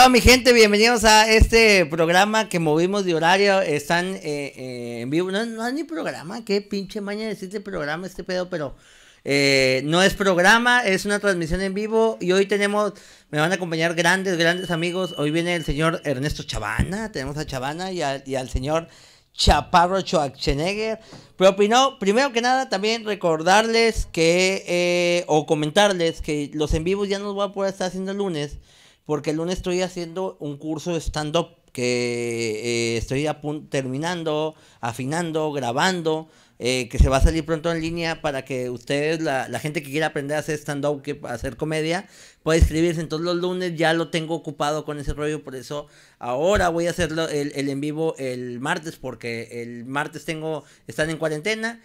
Hola mi gente? Bienvenidos a este programa que movimos de horario. Están eh, eh, en vivo. No, es ni programa, qué pinche maña decirte programa este pedo, pero eh, no es programa, es una transmisión en vivo. Y hoy tenemos, me van a acompañar grandes, grandes amigos. Hoy viene el señor Ernesto Chavana, tenemos a Chavana y, y al señor Chaparro Schwarzenegger. Pero opinó primero que nada, también recordarles que, o comentarles que los en vivos ya no los voy a poder estar haciendo el lunes porque el lunes estoy haciendo un curso de stand-up que eh, estoy terminando, afinando, grabando, eh, que se va a salir pronto en línea para que ustedes, la, gente que quiera aprender a hacer stand-up, a hacer comedia, pueda inscribirse. Entonces los lunes ya lo tengo ocupado con ese rollo, por eso ahora voy a hacerlo el, en vivo el martes, porque el martes tengo, están en cuarentena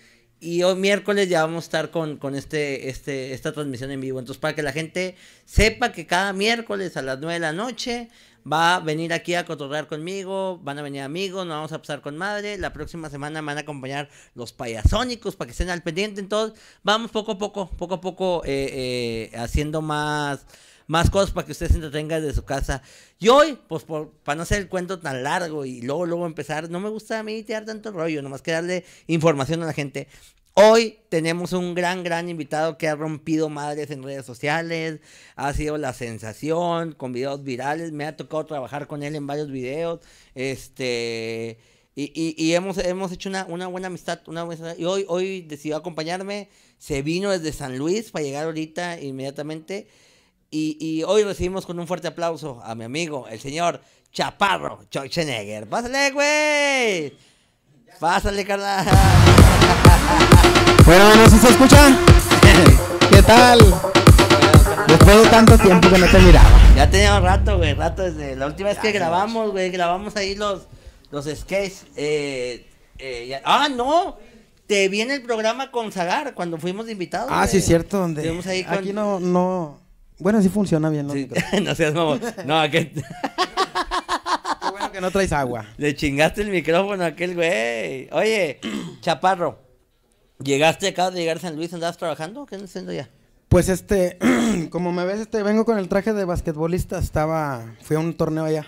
y hoy miércoles ya vamos a estar con, con este, este, esta transmisión en vivo. Entonces, para que la gente sepa que cada miércoles a las 9 de la noche va a venir aquí a cotorrear conmigo, van a venir amigos, nos vamos a pasar con madre. La próxima semana van a acompañar los payasónicos para que estén al pendiente. Entonces, vamos poco a poco, poco a poco eh, eh, haciendo más, más cosas para que usted se entretenga desde su casa. Y hoy, pues por, para no hacer el cuento tan largo y luego, luego empezar, no me gusta a mí tirar tanto rollo, nomás que darle información a la gente. Hoy tenemos un gran, gran invitado que ha rompido madres en redes sociales, ha sido la sensación con videos virales, me ha tocado trabajar con él en varios videos, este, y, hemos, hemos hecho una, buena amistad, una buena y hoy, hoy decidió acompañarme, se vino desde San Luis para llegar ahorita inmediatamente, y, y hoy recibimos con un fuerte aplauso a mi amigo, el señor Chaparro Schwarzenegger. ¡Pásale, güey! ¡Pásale, carnal! Bueno, ¿no se escuchan ¿Qué tal? Después de tanto tiempo que no te miraba. Ya tenía rato, güey, rato desde la última vez que grabamos, güey, grabamos ahí los, los skates. Eh, eh, ah, no. Te viene el programa con Zagar cuando fuimos invitados. Ah, sí, cierto. Donde Aquí no, no. Bueno, sí funciona bien. Sí. no seas mamón. No, aquí. Qué bueno que no traes agua. Le chingaste el micrófono a aquel güey. Oye, Chaparro. ¿Llegaste, acá de llegar a San Luis, andabas trabajando? ¿Qué andas haciendo ya? Pues este, como me ves, este, vengo con el traje de basquetbolista, estaba, fui a un torneo allá.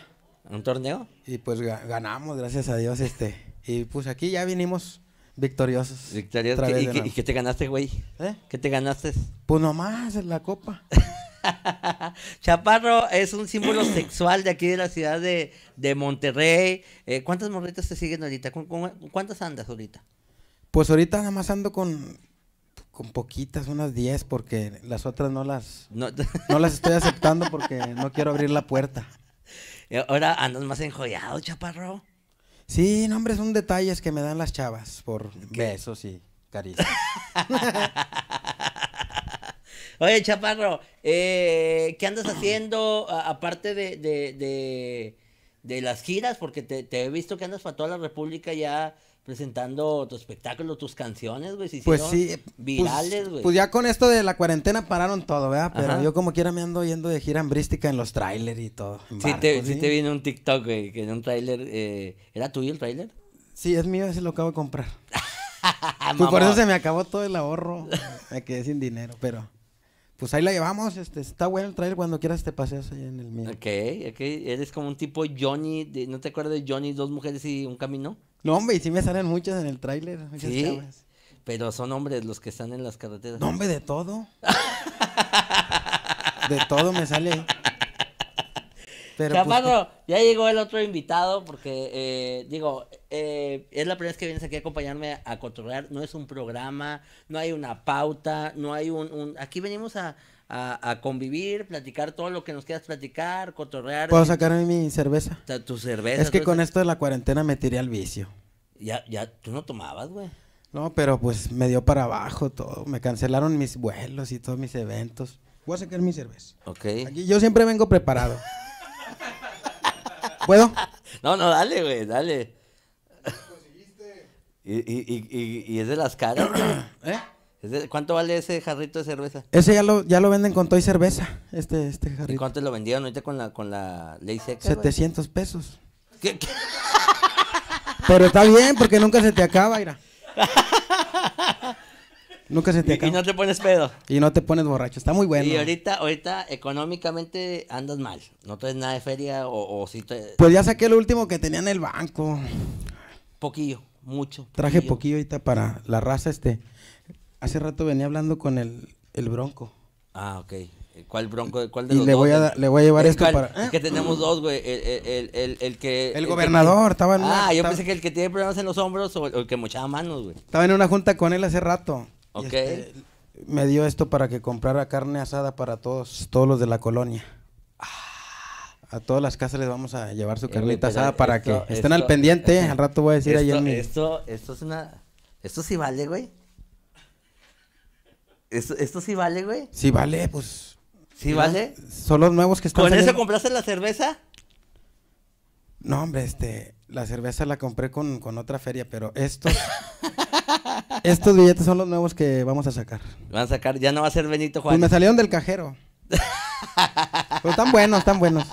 ¿Un torneo? Y pues ganamos, gracias a Dios, este, y pues aquí ya vinimos victoriosos. Victoriosos. ¿Y, y, qué, te ganaste, güey? ¿Eh? ¿Qué te ganaste? Pues nomás, en la copa. Chaparro es un símbolo sexual de aquí de la ciudad de, de Monterrey. Eh, ¿Cuántas morritas te siguen ahorita? ¿Cu cuántas andas ahorita? Pues ahorita nada más ando con, con poquitas, unas 10, porque las otras no las, no. las estoy aceptando porque no quiero abrir la puerta. Ahora andas más enjollado, chaparro. Sí, no, hombre, son detalles que me dan las chavas por besos y caricias. Oye, chaparro, eh, ¿qué andas haciendo aparte de, de, de, las giras? Porque te, he visto que andas para toda la República ya presentando tu espectáculo, tus canciones, güey. Si pues sí. Pues, virales, güey. Pues, ya con esto de la cuarentena pararon todo, ¿verdad? Pero yo como quiera me ando yendo de gira hambrística en los trailers y todo. Sí, te, viene un TikTok, güey, que en un tráiler... Eh, ¿Era tuyo el tráiler? Sí, es mío, ese lo acabo de comprar. pues por eso se me acabó todo el ahorro. Me quedé sin dinero, pero pues ahí la llevamos, este, está bueno el trailer, cuando quieras te paseas ahí en el mío. Ok, ok, eres como un tipo Johnny, ¿no te acuerdas de Johnny, dos mujeres y un camino? No, hombre, y sí me salen muchas en el tráiler. Sí, pero son hombres los que están en las carreteras. No, hombre, de todo. de todo me sale. Pues, ya llegó el otro invitado porque, eh, digo, eh, es la primera vez que vienes aquí a acompañarme a cotorrear. No es un programa, no hay una pauta, no hay un... Aquí venimos a, a, convivir, platicar todo lo que nos quieras platicar, cotorrear. ¿Puedo sacar mi cerveza? Tu cerveza. Es que con esto de la cuarentena me tiré al vicio. Ya, ya, tú no tomabas, güey. No, pero pues me dio para abajo todo. Me cancelaron mis vuelos y todos mis eventos. Voy a sacar mi cerveza. Ok. Aquí yo siempre vengo preparado. ¿Puedo? No, no, dale, güey, dale. Y, es de las caras. ¿Eh? ¿Cuánto vale ese jarrito de cerveza? Ese ya lo, ya lo venden con todo y cerveza, este, este jarrito. ¿Y cuánto lo vendieron ahorita con la, con la ley seca? 700 pesos. Pero está bien, porque nunca se te acaba, Ira. Nunca se te Y, no te pones pedo. Y no te pones borracho. Está muy bueno. Y ahorita, ahorita económicamente andas mal. No tienes nada de feria o, si te... Pues ya saqué lo último que tenía en el banco. Poquillo, mucho. Traje poquillo ahorita para la raza este. Hace rato venía hablando con el, el bronco. Ah, ok. ¿Cuál bronco? ¿Cuál de los le dos? Voy a, le voy a llevar esto para... que tenemos dos, güey. El, que... El, gobernador, estaba Ah, yo pensé que el que tiene problemas en los hombros o el, que mochaba manos, güey. Estaba en una junta con él hace rato. Ok. Este, me dio esto para que comprara carne asada para todos, todos los de la colonia. Ah. A todas las casas les vamos a llevar su eh, carnita asada para que estén al pendiente. Eh, al rato voy a decir esto, ahí Esto, es Esto sí vale, güey. Esto, esto sí vale, güey. Sí vale, pues... ¿Sí vale? Son los nuevos que están ¿Con eso compraste la cerveza? No, hombre, este... La cerveza la compré con, otra feria, pero esto. Estos billetes son los nuevos que vamos a sacar. Van a sacar, ya no va a ser Benito pues Juárez. Y me salieron del cajero. Pero están buenos, están buenos.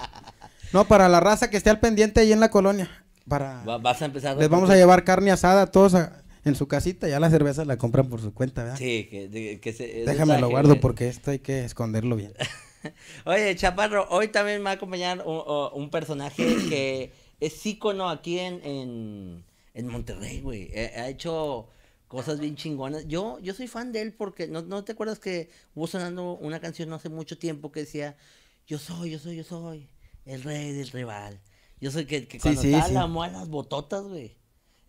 No, para la raza que esté al pendiente ahí en la colonia. Para... vas a empezar. les vamos a llevar carne asada a todos en su casita. Ya la cerveza la compran por su cuenta, ¿verdad? Sí, que, se. Déjame lo guardo porque esto hay que esconderlo bien. Oye, Chaparro, hoy también me va a acompañar un, personaje que es ícono aquí en, en, en Monterrey, güey. Eh, ha hecho cosas bien chingonas. Yo, yo soy fan de él porque, ¿no, te acuerdas que hubo sonando una canción no hace mucho tiempo que decía, yo soy, yo soy, yo soy, el rey del rival? Yo soy que, que cuando estaba a las bototas, güey.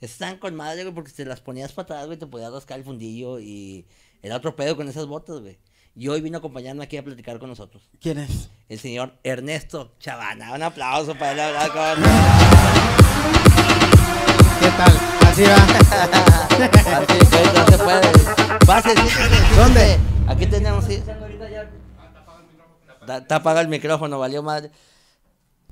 Están con madre, güey, porque te las ponías patadas, güey, te podías rascar el fundillo y era otro pedo con esas botas, güey. Y hoy vino acompañarme aquí a platicar con nosotros. ¿Quién es? El señor Ernesto Chavana. Un aplauso para él hablar con... ¿Qué tal? Así va. Así, no se puede. Pase. ¿Dónde? Aquí tenemos. Sí. Está apagado el micrófono, valió madre.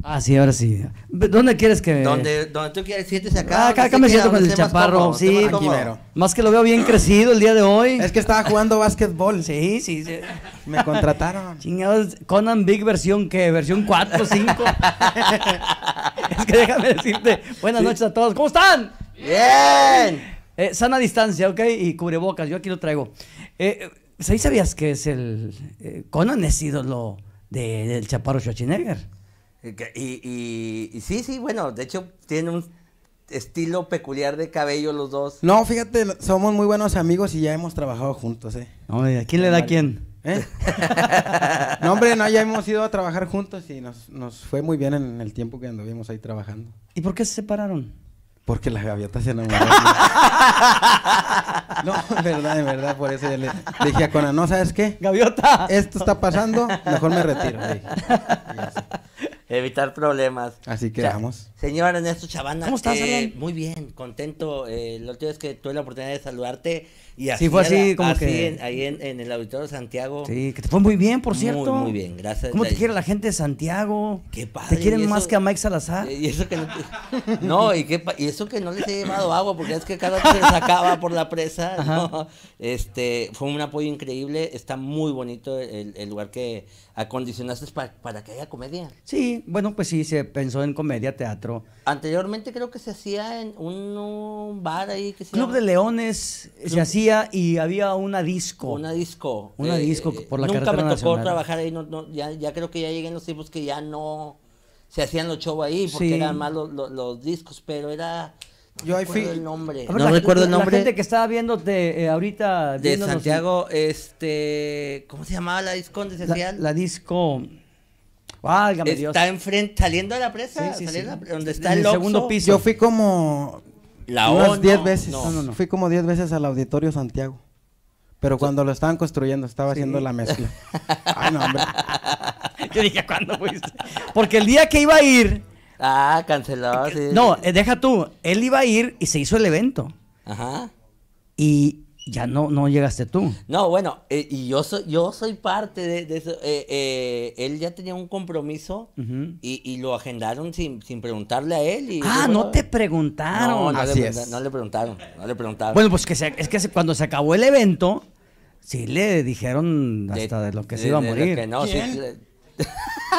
Ah, sí, ahora sí. ¿Dónde quieres que.? Donde, donde tú quieres, siéntese acá. Ah, acá, acá me siento con el chaparro. sí, aquí Más que lo veo bien crecido el día de hoy. Es que estaba jugando básquetbol. Sí, sí, sí. Me contrataron. Chingados, Conan Big versión qué? ¿Versión 4, 5? es que déjame decirte, buenas noches a todos. ¿Cómo están? Bien. Eh, sana distancia, ¿ok? Y cubrebocas, yo aquí lo traigo. Eh, eh sabías que es el... Eh, Conan es ídolo del Chaparro Schwarzenegger? Y, sí, sí, bueno, de hecho tiene un estilo peculiar de cabello los dos. No, fíjate, somos muy buenos amigos y ya hemos trabajado juntos, ¿eh? ¿a quién le da quién? ¿Eh? no, hombre, no, ya hemos ido a trabajar juntos y nos, nos fue muy bien en el tiempo que anduvimos ahí trabajando. ¿Y por qué se separaron? Porque las gaviotas se enamoraron. no, de verdad, de verdad, por eso yo le, dije a Conan, no, ¿sabes qué? Gaviota. Esto está pasando, mejor me retiro. Evitar problemas. Así que vamos. Señor Ernesto Chavana. ¿Cómo estás, eh, Muy bien, contento. Eh, lo último es que tuve la oportunidad de saludarte. Y así fue así como que... En, ahí en, el Auditorio Santiago. Sí, que te fue muy bien, por cierto. Muy, bien, gracias. ¿Cómo te quiere la gente de Santiago? Qué padre. ¿Te quieren más que a Mike Salazar? Y eso que no, y, eso que no les he llevado agua, porque es que cada vez se sacaba por la presa. Este, fue un apoyo increíble, está muy bonito el, lugar que acondicionaste para, que haya comedia. Sí, bueno, pues sí, se pensó en comedia, teatro. Anteriormente creo que se hacía en un, bar ahí que se Club de Leones, se hacía y había una disco. Una disco. Una eh, disco por la carretera nacional. Nunca me tocó trabajar ahí, no, ya, creo que ya llegué en los tiempos que ya no se hacían los shows ahí porque eran más los, discos, pero era... No recuerdo el nombre. no recuerdo el nombre. La gente que estaba viéndote eh, ahorita. De Santiago, este. ¿Cómo se llamaba la disco donde la, disco. Válgame Dios. Está saliendo de la presa. saliendo donde está el, segundo piso. Yo fui como la veces. No. Fui como 10 veces al Auditorio Santiago. Pero cuando lo estaban construyendo, estaba haciendo la mezcla. Ay, no, hombre. Yo dije, ¿cuándo fuiste? Porque el día que iba a ir. Ah, cancelado, eh, No, eh, deja tú. Él iba a ir y se hizo el evento. Ajá. Y ya no, no llegaste tú. No, bueno, eh, y yo soy, yo soy parte de, eso. Eh, eh, él ya tenía un compromiso y, lo agendaron sin, preguntarle a él. ah, no te preguntaron. No, le, preguntaron, no le preguntaron. Bueno, pues que es que cuando se acabó el evento, sí le dijeron hasta de, lo que se iba a morir.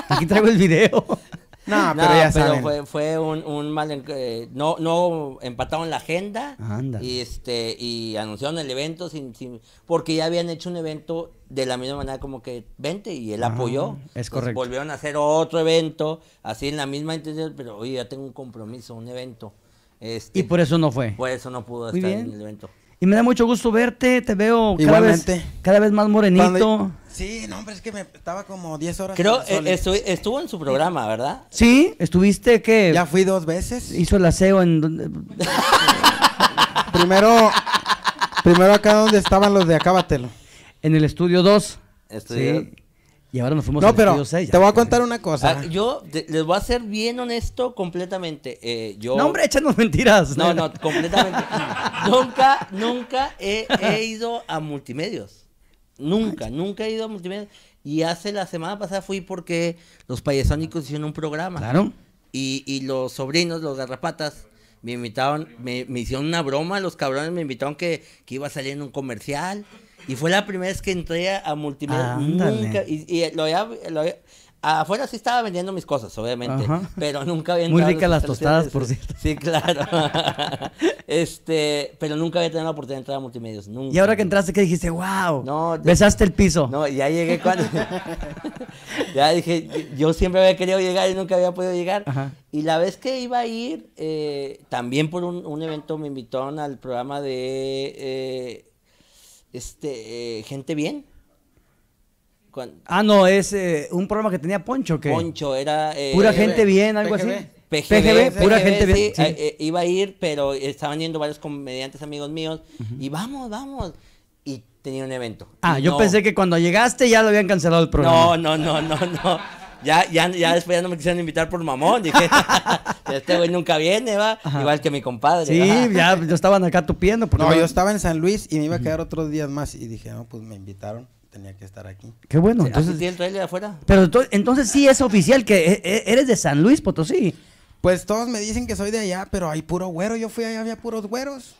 Aquí traigo el video. no, pero ya Fue, fue un, mal. Eh, no, no empataron la agenda. Y, este, y anunciaron el evento sin, sin, porque ya habían hecho un evento de la misma manera como que Vente y él ah, apoyó. Es correcto. volvieron a hacer otro evento, así en la misma intención, pero hoy ya tengo un compromiso, un evento. y este, por eso no fue. Por eso no pudo estar en el evento. Y me da mucho gusto verte, te veo cada, Vez, cada vez más morenito. Sí, no, hombre, es que me estaba como 10 horas. Creo, eh, estuvo en su programa, ¿verdad? Sí, estuviste que... Ya fui dos veces. Hizo el aseo en... primero, primero acá donde estaban los de Acábatelo. En el estudio 2. Estudio... Y ahora nos fuimos no, pero Te voy a contar una cosa. Ah, yo les voy a ser bien honesto completamente. Eh, yo... No, hombre, échanos mentiras. No, no, completamente. nunca, nunca he, ido a multimedios. Nunca, nunca he ido a multimedios. Y hace la semana pasada fui porque los payasónicos hicieron un programa. Claro. Y, los sobrinos, los garrapatas, me invitaron, me, me, hicieron una broma, los cabrones me invitaron que, que iba a salir en un comercial y fue la primera vez que entré a multimedia. Ah, nunca. Y, lo había. afuera sí estaba vendiendo mis cosas, obviamente, pero nunca había Muy ricas las tostadas, por cierto. Sí, claro. este, pero nunca había tenido la oportunidad de entrar a multimedia nunca. Y ahora que entraste, ¿qué dijiste? ¡Wow! besaste el piso. No, ya llegué cuando Ya dije, yo siempre había querido llegar y nunca había podido llegar. Y la vez que iba a ir, eh, también por un, evento me invitaron al programa de eh, este, eh, gente bien. ah, no, es eh, un programa que tenía Poncho, que Poncho era... Eh, pura gente bien, algo así. PGB, pura gente bien. iba a ir, pero estaban yendo varios comediantes amigos míos. Y vamos, vamos. Y tenía un evento. Ah, yo pensé que cuando llegaste ya lo habían cancelado el programa. No, no, no, no, no. Ya, ya, ya después ya no me quisieron invitar por mamón. Dije, este güey nunca viene, va. Igual que mi compadre. Sí, ya pues, yo estaban acá tupiendo. Pues, no, yo estaba en San Luis y me iba a quedar otros días más. Y dije, no, pues me invitaron tenía que estar aquí. Qué bueno. Entonces, ¿Tiene de afuera? Pero entonces sí es oficial que e-, e-, eres de San Luis Potosí. Pues todos me dicen que soy de allá, pero hay puro güero. Yo fui allá, había puros güeros.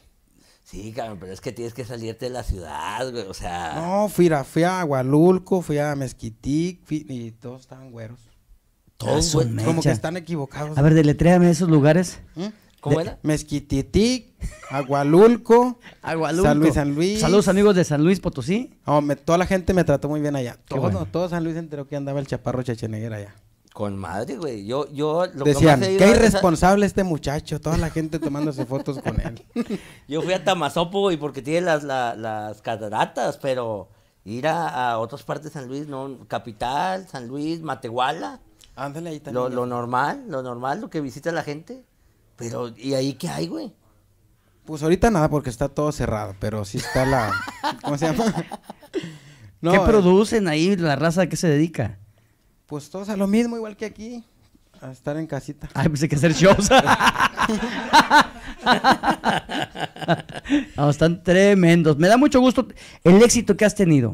Sí, cabrón, pero es que tienes que salirte de la ciudad, güey, o sea... No, fui a, fui a Agualulco, fui a Mezquitic, y todos estaban güeros. Todos, como que están equivocados. A ver, deletréame esos lugares. ¿Mm? ¿Cómo era? Mezquititic, Agualulco, San Luis, San Luis. Saludos amigos de San Luis Potosí. toda la gente me trató muy bien allá. Todo, San Luis enteró que andaba el chaparro Checheneguer allá. Con madre, güey. Yo, yo lo Decían, que qué irresponsable este muchacho, toda la gente tomándose fotos con él. yo fui a Tamazopo, y porque tiene las, las cataratas, pero ir a, otras partes de San Luis, no, Capital, San Luis, Matehuala. Ándale ahí también. Lo, normal, lo normal, lo que visita la gente. Pero, ¿y ahí qué hay, güey? Pues ahorita nada porque está todo cerrado, pero sí está la... ¿Cómo se llama? ¿Qué eh, producen ahí la raza que se dedica? Gustosa, lo mismo, igual que aquí, a estar en casita. Ay, pues hay que hacer shows. están tremendos. Me da mucho gusto el éxito que has tenido.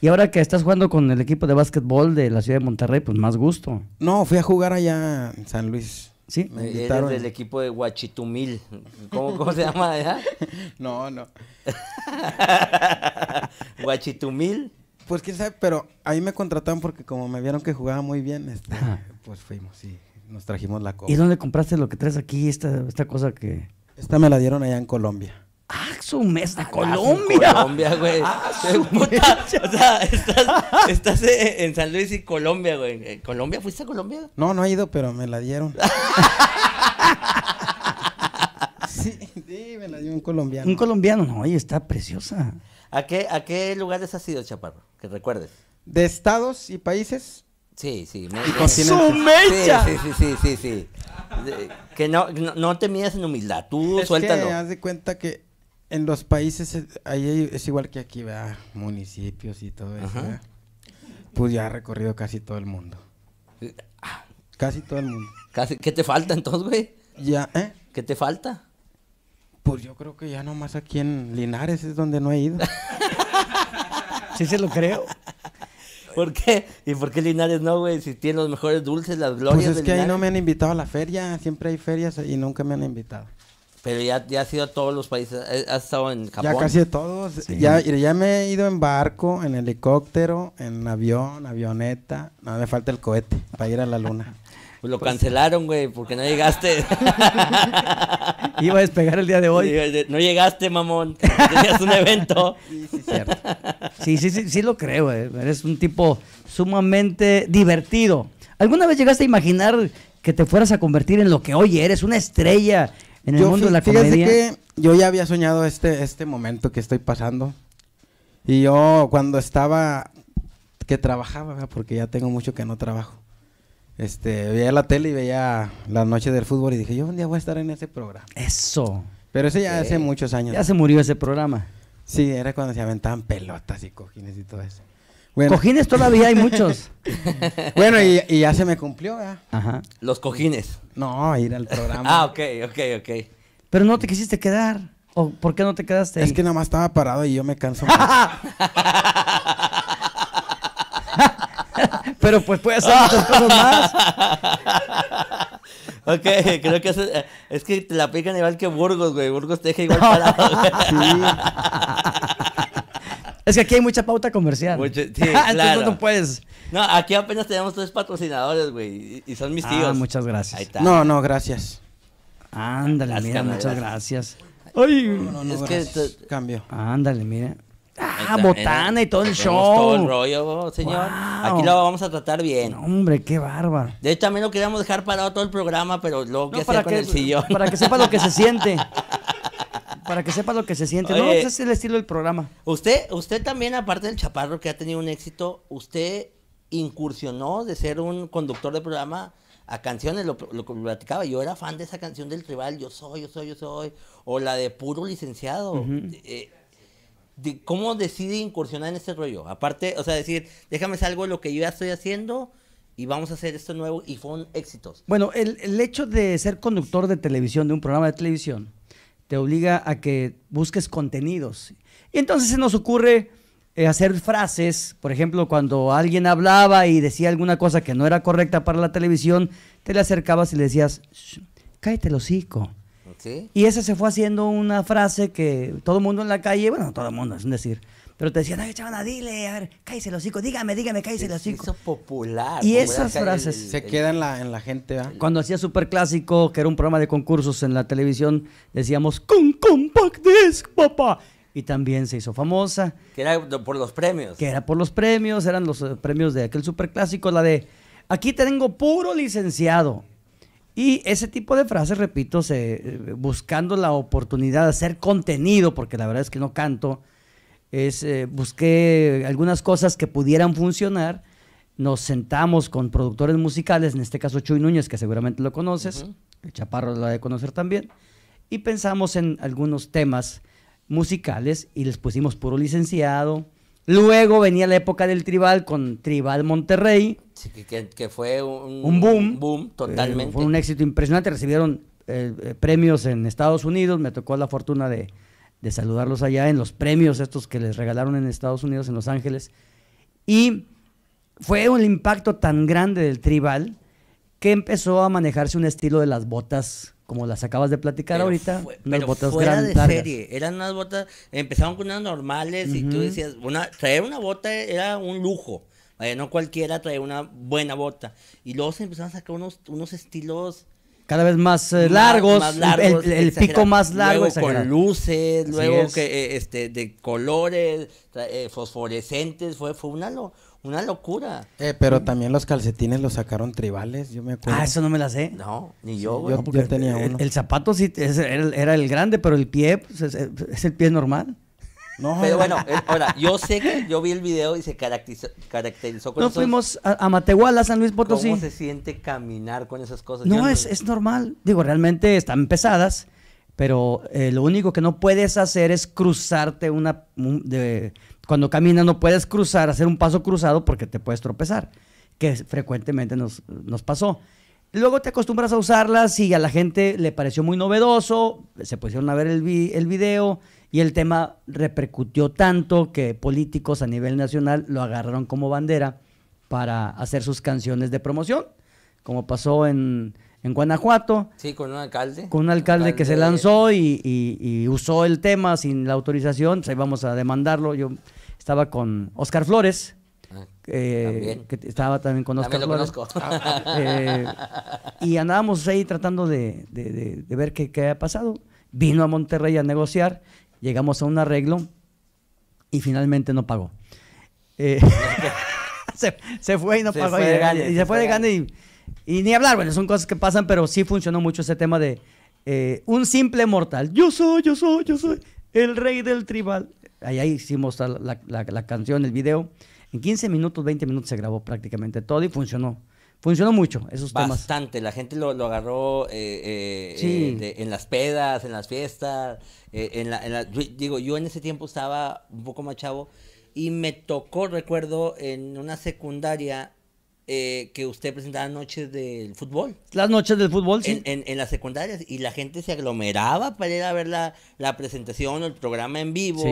Y ahora que estás jugando con el equipo de básquetbol de la ciudad de Monterrey, pues más gusto. No, fui a jugar allá en San Luis. Sí, me eh, del equipo de Huachitumil. ¿Cómo, se llama allá? no, no. Guachitumil. Pues quién sabe, pero ahí me contrataron porque como me vieron que jugaba muy bien, este, pues fuimos, y nos trajimos la copa. ¿Y dónde compraste lo que traes aquí, esta, esta cosa que...? Esta me la dieron allá en Colombia. ¡Ah, su mesa! Ah, Colombia! Colombia, güey. ¡Ah, O sea, estás, en San Luis y Colombia, güey. Eh, ¿Colombia? ¿Fuiste a Colombia? No, no he ido, pero me la dieron. sí, sí, me la dio un colombiano. Un colombiano, no, oye, está preciosa. ¿A qué, ¿A qué lugares has ido, Chaparro? Que recuerdes. ¿De estados y países? Sí, sí. Me, Sí, sí, sí, sí, sí. que no, no, te midas en humildad, tú es suéltalo. Que haz de cuenta que en los países es, eh, es igual que aquí, ¿verdad? Municipios y todo eso, Pues ya he recorrido casi todo el mundo. Ah. Casi todo el mundo. ¿Qué te falta entonces, güey? Ya, ¿eh? ¿Qué te falta? Pues yo creo que ya nomás aquí en Linares es donde no he ido. sí se lo creo. ¿Por qué? ¿Y por qué Linares no, güey? Si tiene los mejores dulces, las glorias. Pues es que ahí no me han invitado a la feria. Siempre hay ferias y nunca me han invitado. Pero ya, ya has ido a todos los países. Eh, has estado en Japón. Ya casi a todos. Ya, ya me he ido en barco, en helicóptero, en avión, avioneta. No me falta el cohete para ir a la luna. Pues lo cancelaron, güey, porque no llegaste. Iba a despegar el día de hoy. No llegaste, mamón. Tenías un evento. Sí, sí, Sí, sí, lo creo, eh. Eres un tipo sumamente divertido. ¿Alguna vez llegaste a imaginar que te fueras a convertir en lo que hoy eres, una estrella en el mundo de la comedia? yo ya había soñado este, este momento que estoy pasando. Y yo cuando estaba, que trabajaba, porque ya tengo mucho que no trabajo este, veía la tele y veía la noche del fútbol y dije, yo un día voy a estar en ese programa. Eso. Pero ese ya hace muchos años. Ya se murió ese programa. Sí, era cuando se aventaban pelotas y cojines y todo eso. Bueno. Cojines todavía hay muchos. bueno, y, ya se me cumplió, ¿verdad? Ajá. Los cojines. No, ir al programa. ah, ok, ok, ok. Pero no te quisiste quedar. ¿O por qué no te quedaste? Es que nada más estaba parado y yo me canso. pero pues puede hacer muchas cosas más. ok, creo que eh, es que te la pican igual que Burgos, güey. Burgos te deja igual parado. sí. Es que aquí hay mucha pauta comercial. sí, claro. no puedes. No, aquí apenas tenemos tres patrocinadores, güey. Y, son mis ah, tíos. Ah, muchas gracias. Ahí está. No, no, gracias. Ándale, mira, muchas gracias. Ay, no, no, no, es que. Cambio. Ándale, mira. Ah, botana y todo el show. Todo el rollo, oh, señor. Aquí lo vamos a tratar bien. hombre, qué bárbaro. De hecho, también lo queríamos dejar parado todo el programa, pero lo que para con el sillón. Para que sepa lo que se siente. Para que sepa lo que se siente. no, ese es el estilo del programa. Usted, usted también, aparte del chaparro que ha tenido un éxito, usted incursionó de ser un conductor de programa a canciones, lo, que platicaba, yo era fan de esa canción del tribal, yo soy, yo soy, yo soy, o la de puro licenciado cómo decide incursionar en este rollo. Aparte, o sea, decir, déjame algo lo que yo ya estoy haciendo y vamos a hacer esto nuevo y fueron éxitos. Bueno, el, hecho de ser conductor de televisión, de un programa de televisión, te obliga a que busques contenidos. Y entonces se nos ocurre eh, hacer frases, por ejemplo, cuando alguien hablaba y decía alguna cosa que no era correcta para la televisión, te le acercabas y le decías, cállate el hocico y esa se fue haciendo una frase que todo el mundo en la calle, bueno, todo el mundo, es decir, pero te decían, ay, chavana, dile, a ver, cállese los hocico, dígame, dígame, cállese los hocico. Eso es popular. Y esas frases. se quedan en la, en la gente, Cuando hacía Super Clásico, que era un programa de concursos en la televisión, decíamos, con compact disc, papá. Y también se hizo famosa. Que era por los premios. Que era por los premios, eran los eh, premios de aquel Super Clásico, la de, aquí tengo puro licenciado. Y ese tipo de frases, repito, eh, buscando la oportunidad de hacer contenido, porque la verdad es que no canto, eh, busqué algunas cosas que pudieran funcionar. Nos sentamos con productores musicales, en este caso Chuy Núñez, que seguramente lo conoces, el Chaparro lo ha de conocer también, y pensamos en algunos temas musicales y les pusimos puro licenciado, Luego venía la época del tribal con Tribal Monterrey. que, fue un, boom. Eh, totalmente. fue un éxito impresionante. Recibieron eh, eh, premios en Estados Unidos. Me tocó la fortuna de, de, saludarlos allá en los premios estos que les regalaron en Estados Unidos, en Los Ángeles. Y fue un impacto tan grande del tribal que empezó a manejarse un estilo de las botas como las acabas de platicar ahorita, las pero botas fuera de serie, eran unas botas, empezaban con unas normales y tú decías, una, traer una bota era un lujo, no cualquiera traía una buena bota. Y luego se empezaron a sacar unos, unos estilos cada vez más, eh, largos, el, pico más largo. Luego con luces, luego que, eh, este, de colores eh, fosforescentes, fue, fue una, lo, una locura. Eh, pero también los calcetines los sacaron tribales, yo me acuerdo. Ah, eso no me la sé. No, ni yo, yo, tenía uno. El, zapato sí era, el grande, pero el pie pues, es, el pie normal. No. Pero bueno, ahora, yo sé que yo vi el video y se caracterizó, con eso. Nos fuimos a, Matehuala, San Luis Potosí. ¿Cómo se siente caminar con esas cosas? No, es, es normal. Digo, realmente están pesadas, pero eh, lo único que no puedes hacer es cruzarte una... de, cuando caminas no puedes cruzar, hacer un paso cruzado porque te puedes tropezar, que frecuentemente nos, nos pasó. Luego te acostumbras a usarlas y a la gente le pareció muy novedoso, se pusieron a ver el, el video y el tema repercutió tanto que políticos a nivel nacional lo agarraron como bandera para hacer sus canciones de promoción, como pasó en en Guanajuato. Sí, con un alcalde. Con un alcalde, que se lanzó y, y, y, usó el tema sin la autorización, pues ahí vamos a demandarlo. Yo estaba con Oscar Flores. Ah, eh, que estaba también con Oscar Conozco. Ah, eh, y andábamos ahí tratando de, de, de, ver qué, qué había pasado. Vino a Monterrey a negociar, llegamos a un arreglo y finalmente no pagó. Eh, se, se, fue y no pagó. Fue y, se, fue de gane, y y ni hablar, bueno, son cosas que pasan, pero sí funcionó mucho ese tema de eh, un simple mortal. Yo soy, yo soy, yo soy el rey del tribal. Ahí, ahí hicimos la, la, canción, el video. En 15 minutos, 20 minutos se grabó prácticamente todo y funcionó. Funcionó mucho esos Bastante. temas. Bastante, la gente lo, lo agarró eh, eh, en las pedas, en las fiestas. En digo, yo en ese tiempo estaba un poco más chavo y me tocó, recuerdo, en una secundaria eh, que usted presentaba noches del fútbol. Las noches del fútbol, sí. En, en, las secundarias. Y la gente se aglomeraba para ir a ver la, la presentación o el programa en vivo.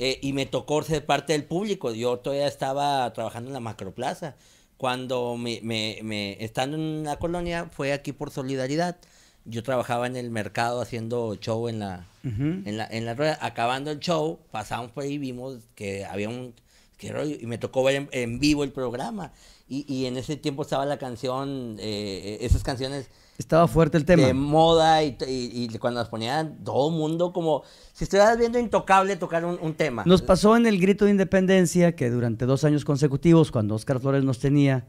Eh, y me tocó ser parte del público. Yo todavía estaba trabajando en la macroplaza. Cuando me, me, estando en la colonia, fue aquí por solidaridad. Yo trabajaba en el mercado haciendo show en la, en la, en la rueda. Acabando el show, pasamos por ahí y vimos que había un... Que rollo, y me tocó ver en, en vivo el programa. Y, en ese tiempo estaba la canción, eh, esas canciones. Estaba fuerte el tema. De moda y, cuando las ponían todo mundo como si estuvieras viendo intocable tocar un, tema. Nos pasó en el grito de independencia que durante dos años consecutivos, cuando Oscar Flores nos tenía,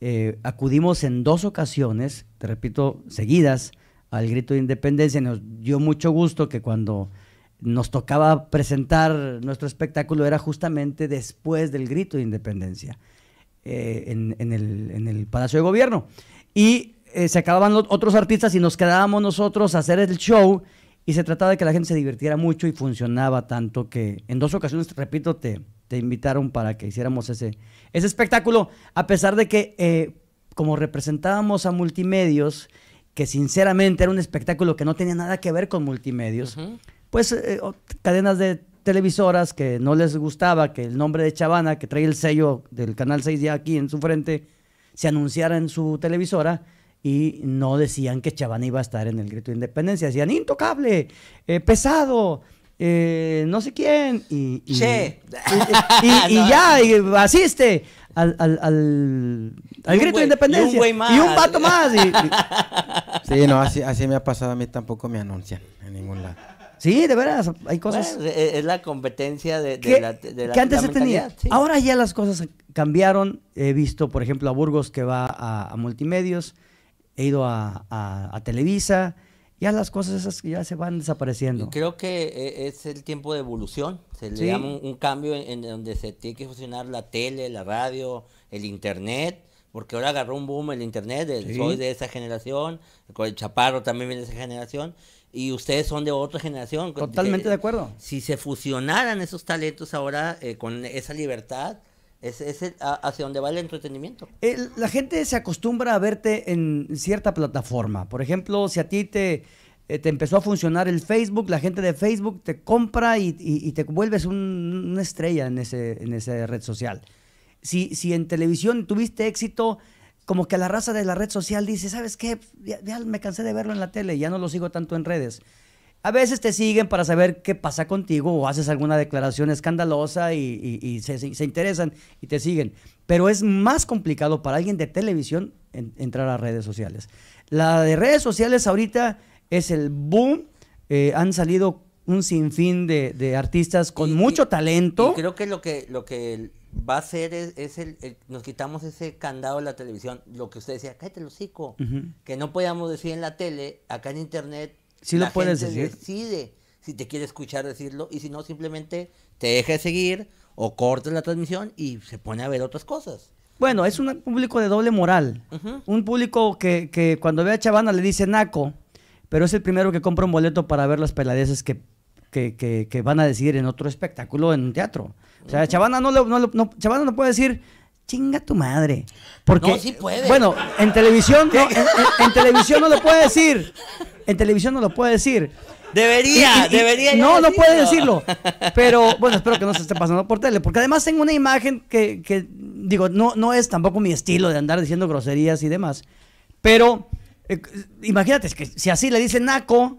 eh, acudimos en dos ocasiones, te repito, seguidas al grito de independencia. Nos dio mucho gusto que cuando nos tocaba presentar nuestro espectáculo era justamente después del grito de independencia. Eh, en, el, Palacio de Gobierno. Y eh, se acababan otros artistas y nos quedábamos nosotros a hacer el show y se trataba de que la gente se divirtiera mucho y funcionaba tanto que en dos ocasiones, repito, te, te invitaron para que hiciéramos ese, ese espectáculo, a pesar de que eh, como representábamos a multimedios, que sinceramente era un espectáculo que no tenía nada que ver con multimedios, pues cadenas de televisoras que no les gustaba que el nombre de Chavana, que trae el sello del Canal 6 ya aquí en su frente, se anunciara en su televisora y no decían que Chavana iba a estar en el grito de independencia. Decían intocable, eh, pesado, eh, no sé quién. Y, y, y, ya, asiste al, grito de independencia. Y un, güey más. y más. sí, no, así, así me ha pasado a mí, tampoco me anuncian en ningún lado. Sí, de veras, hay cosas. es la competencia de, la, de que antes se tenía. Ahora ya las cosas cambiaron. He visto, por ejemplo, a Burgos que va a, multimedios, he ido a, a, a, Televisa. Ya las cosas esas ya se van desapareciendo. Creo que eh, es el tiempo de evolución. Se le llama un, cambio en, donde se tiene que fusionar la tele, la radio, el internet porque ahora agarró un boom el internet, soy de esa generación, Con el Chaparro también viene de esa generación, y ustedes son de otra generación. Totalmente eh, de, acuerdo. Si se fusionaran esos talentos ahora eh, con esa libertad, es, hacia donde va el entretenimiento. la gente se acostumbra a verte en cierta plataforma. Por ejemplo, si a ti te, eh, te empezó a funcionar el Facebook, la gente de Facebook te compra y, te vuelves una estrella en, ese, en esa red social. Si, si en televisión tuviste éxito como que la raza de la red social dice, ¿sabes qué? Ya, me cansé de verlo en la tele, ya no lo sigo tanto en redes. A veces te siguen para saber qué pasa contigo o haces alguna declaración escandalosa y, se, interesan y te siguen. Pero es más complicado para alguien de televisión entrar a redes sociales. La de redes sociales ahorita es el boom. Eh, han salido un sinfín de, de artistas con mucho talento. creo que lo que, lo que va a ser, es, el, nos quitamos ese candado de la televisión, lo que usted decía, cállate el hocico, que no podíamos decir en la tele, acá en internet, sí lo puedes decir. decide si te quiere escuchar decirlo, y si no, simplemente te deja de seguir o corta la transmisión y se pone a ver otras cosas. Bueno, es un público de doble moral. Un público que, que, cuando ve a Chavana le dice naco, pero es el primero que compra un boleto para ver las peladeces que que, van a decidir en otro espectáculo, en un teatro. O sea, Chavana no, no, puede decir, chinga tu madre. Porque, no, sí puede. Bueno, en televisión, no, en, televisión no lo puede decir. En televisión no lo puede decir. Debería, debería. no, no puede decirlo. Pero bueno, espero que no se esté pasando por tele. Porque además tengo una imagen que, digo, no, no es tampoco mi estilo de andar diciendo groserías y demás. Pero eh, imagínate, que si así le dice naco,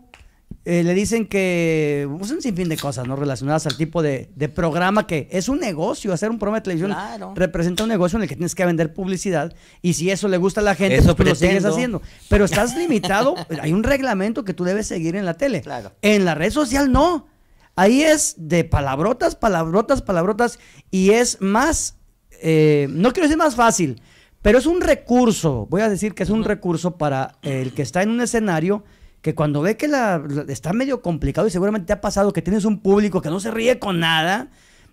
eh, le dicen que usan pues, un sinfín de cosas no relacionadas al tipo de, programa que es un negocio, hacer un programa de televisión representa un negocio en el que tienes que vender publicidad y si eso le gusta a la gente, pues, lo sigues haciendo. Pero estás limitado, hay un reglamento que tú debes seguir en la tele. En la red social no. Ahí es de palabrotas, palabrotas, palabrotas y es más, eh, no quiero decir más fácil, pero es un recurso, voy a decir que es un recurso para el que está en un escenario que cuando ve que la, está medio complicado y seguramente te ha pasado que tienes un público que no se ríe con nada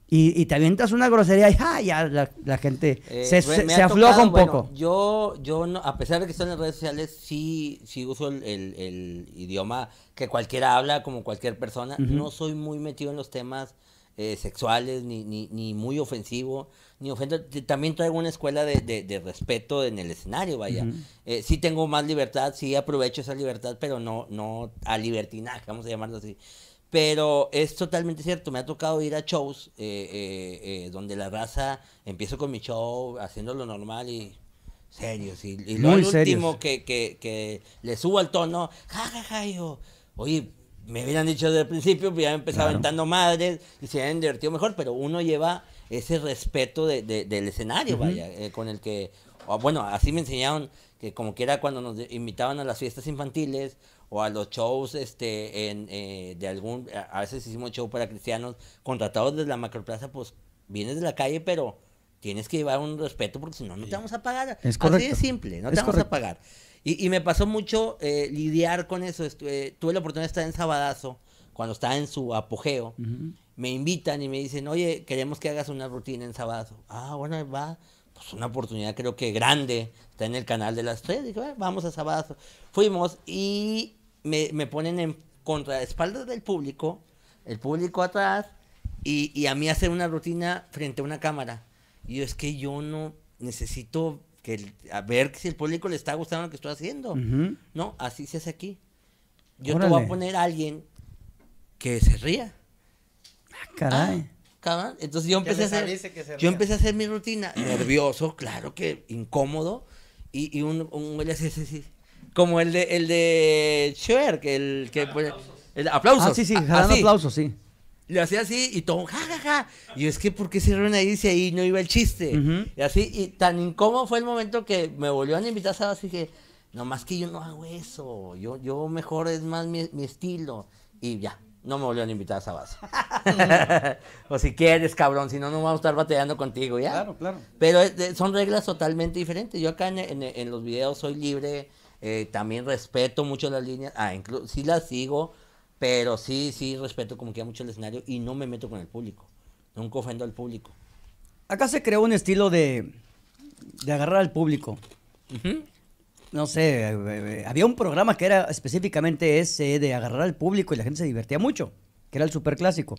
y, te avientas una grosería y ah, ya la, gente eh, se, afloja un poco. yo yo a pesar de que estoy en las redes sociales, sí, sí uso el, idioma que cualquiera habla, como cualquier persona. No soy muy metido en los temas eh, sexuales ni, ni, ni muy ofensivo ni También traigo una escuela de, de, respeto en el escenario, vaya. si eh, sí tengo más libertad, sí aprovecho esa libertad, pero no, no a libertinaje, vamos a llamarlo así. Pero es totalmente cierto, me ha tocado ir a shows eh, eh, donde la raza, empiezo con mi show haciendo lo normal y serio Y, lo último que, que, le subo al tono, jajaja, yo, oye, me hubieran dicho desde el principio, pues, ya me empezaba aventando madres y se habían divertido mejor, pero uno lleva ese respeto de, de, del escenario, vaya, eh, con el que, bueno, así me enseñaron que como que era cuando nos invitaban a las fiestas infantiles o a los shows este eh, de algún a veces hicimos show para cristianos contratados desde la macroplaza pues vienes de la calle pero tienes que llevar un respeto porque si no no te vamos a pagar es así de simple no te vamos a pagar y, y, me pasó mucho eh, lidiar con eso tuve la oportunidad de estar en Sabadazo cuando estaba en su apogeo me invitan y me dicen, oye, queremos que hagas una rutina en sábado. Ah, bueno, va. Pues una oportunidad creo que grande. Está en el canal de las tres. Dije, vamos a sábado. Fuimos y me, me ponen en contra espaldas del público, el público atrás, y, a mí hacer una rutina frente a una cámara. Y yo, es que yo no necesito que a ver si el público le está gustando lo que estoy haciendo. No, así se hace aquí. Yo te voy a poner a alguien que se ría. Ah, ah, Entonces yo empecé a hacer. Yo empecé a hacer mi rutina. Nervioso, claro que incómodo. Y, y un, un güey así, Como el de el de que el que el ah, aplausos. sí, Le hacía así y todo, jajaja. Y es que, ¿por qué cierran ahí si ahí no iba el chiste? Y así, y tan incómodo fue el momento que me volvieron a invitar, Así que, nomás que yo no hago eso. Yo, yo mejor es más mi estilo. Y ya, no me volvieron a invitar a base. o si quieres, cabrón, si no, no vamos a estar bateando contigo, ¿ya? Claro, claro. Pero son reglas totalmente diferentes. Yo acá en, los videos soy libre, eh, también respeto mucho las líneas, ah, incluso, sí las sigo, pero sí, sí respeto como que mucho el escenario y no me meto con el público. Nunca ofendo al público. Acá se creó un estilo de, de agarrar al público no sé, eh, eh, había un programa que era específicamente ese de agarrar al público y la gente se divertía mucho, que era el superclásico.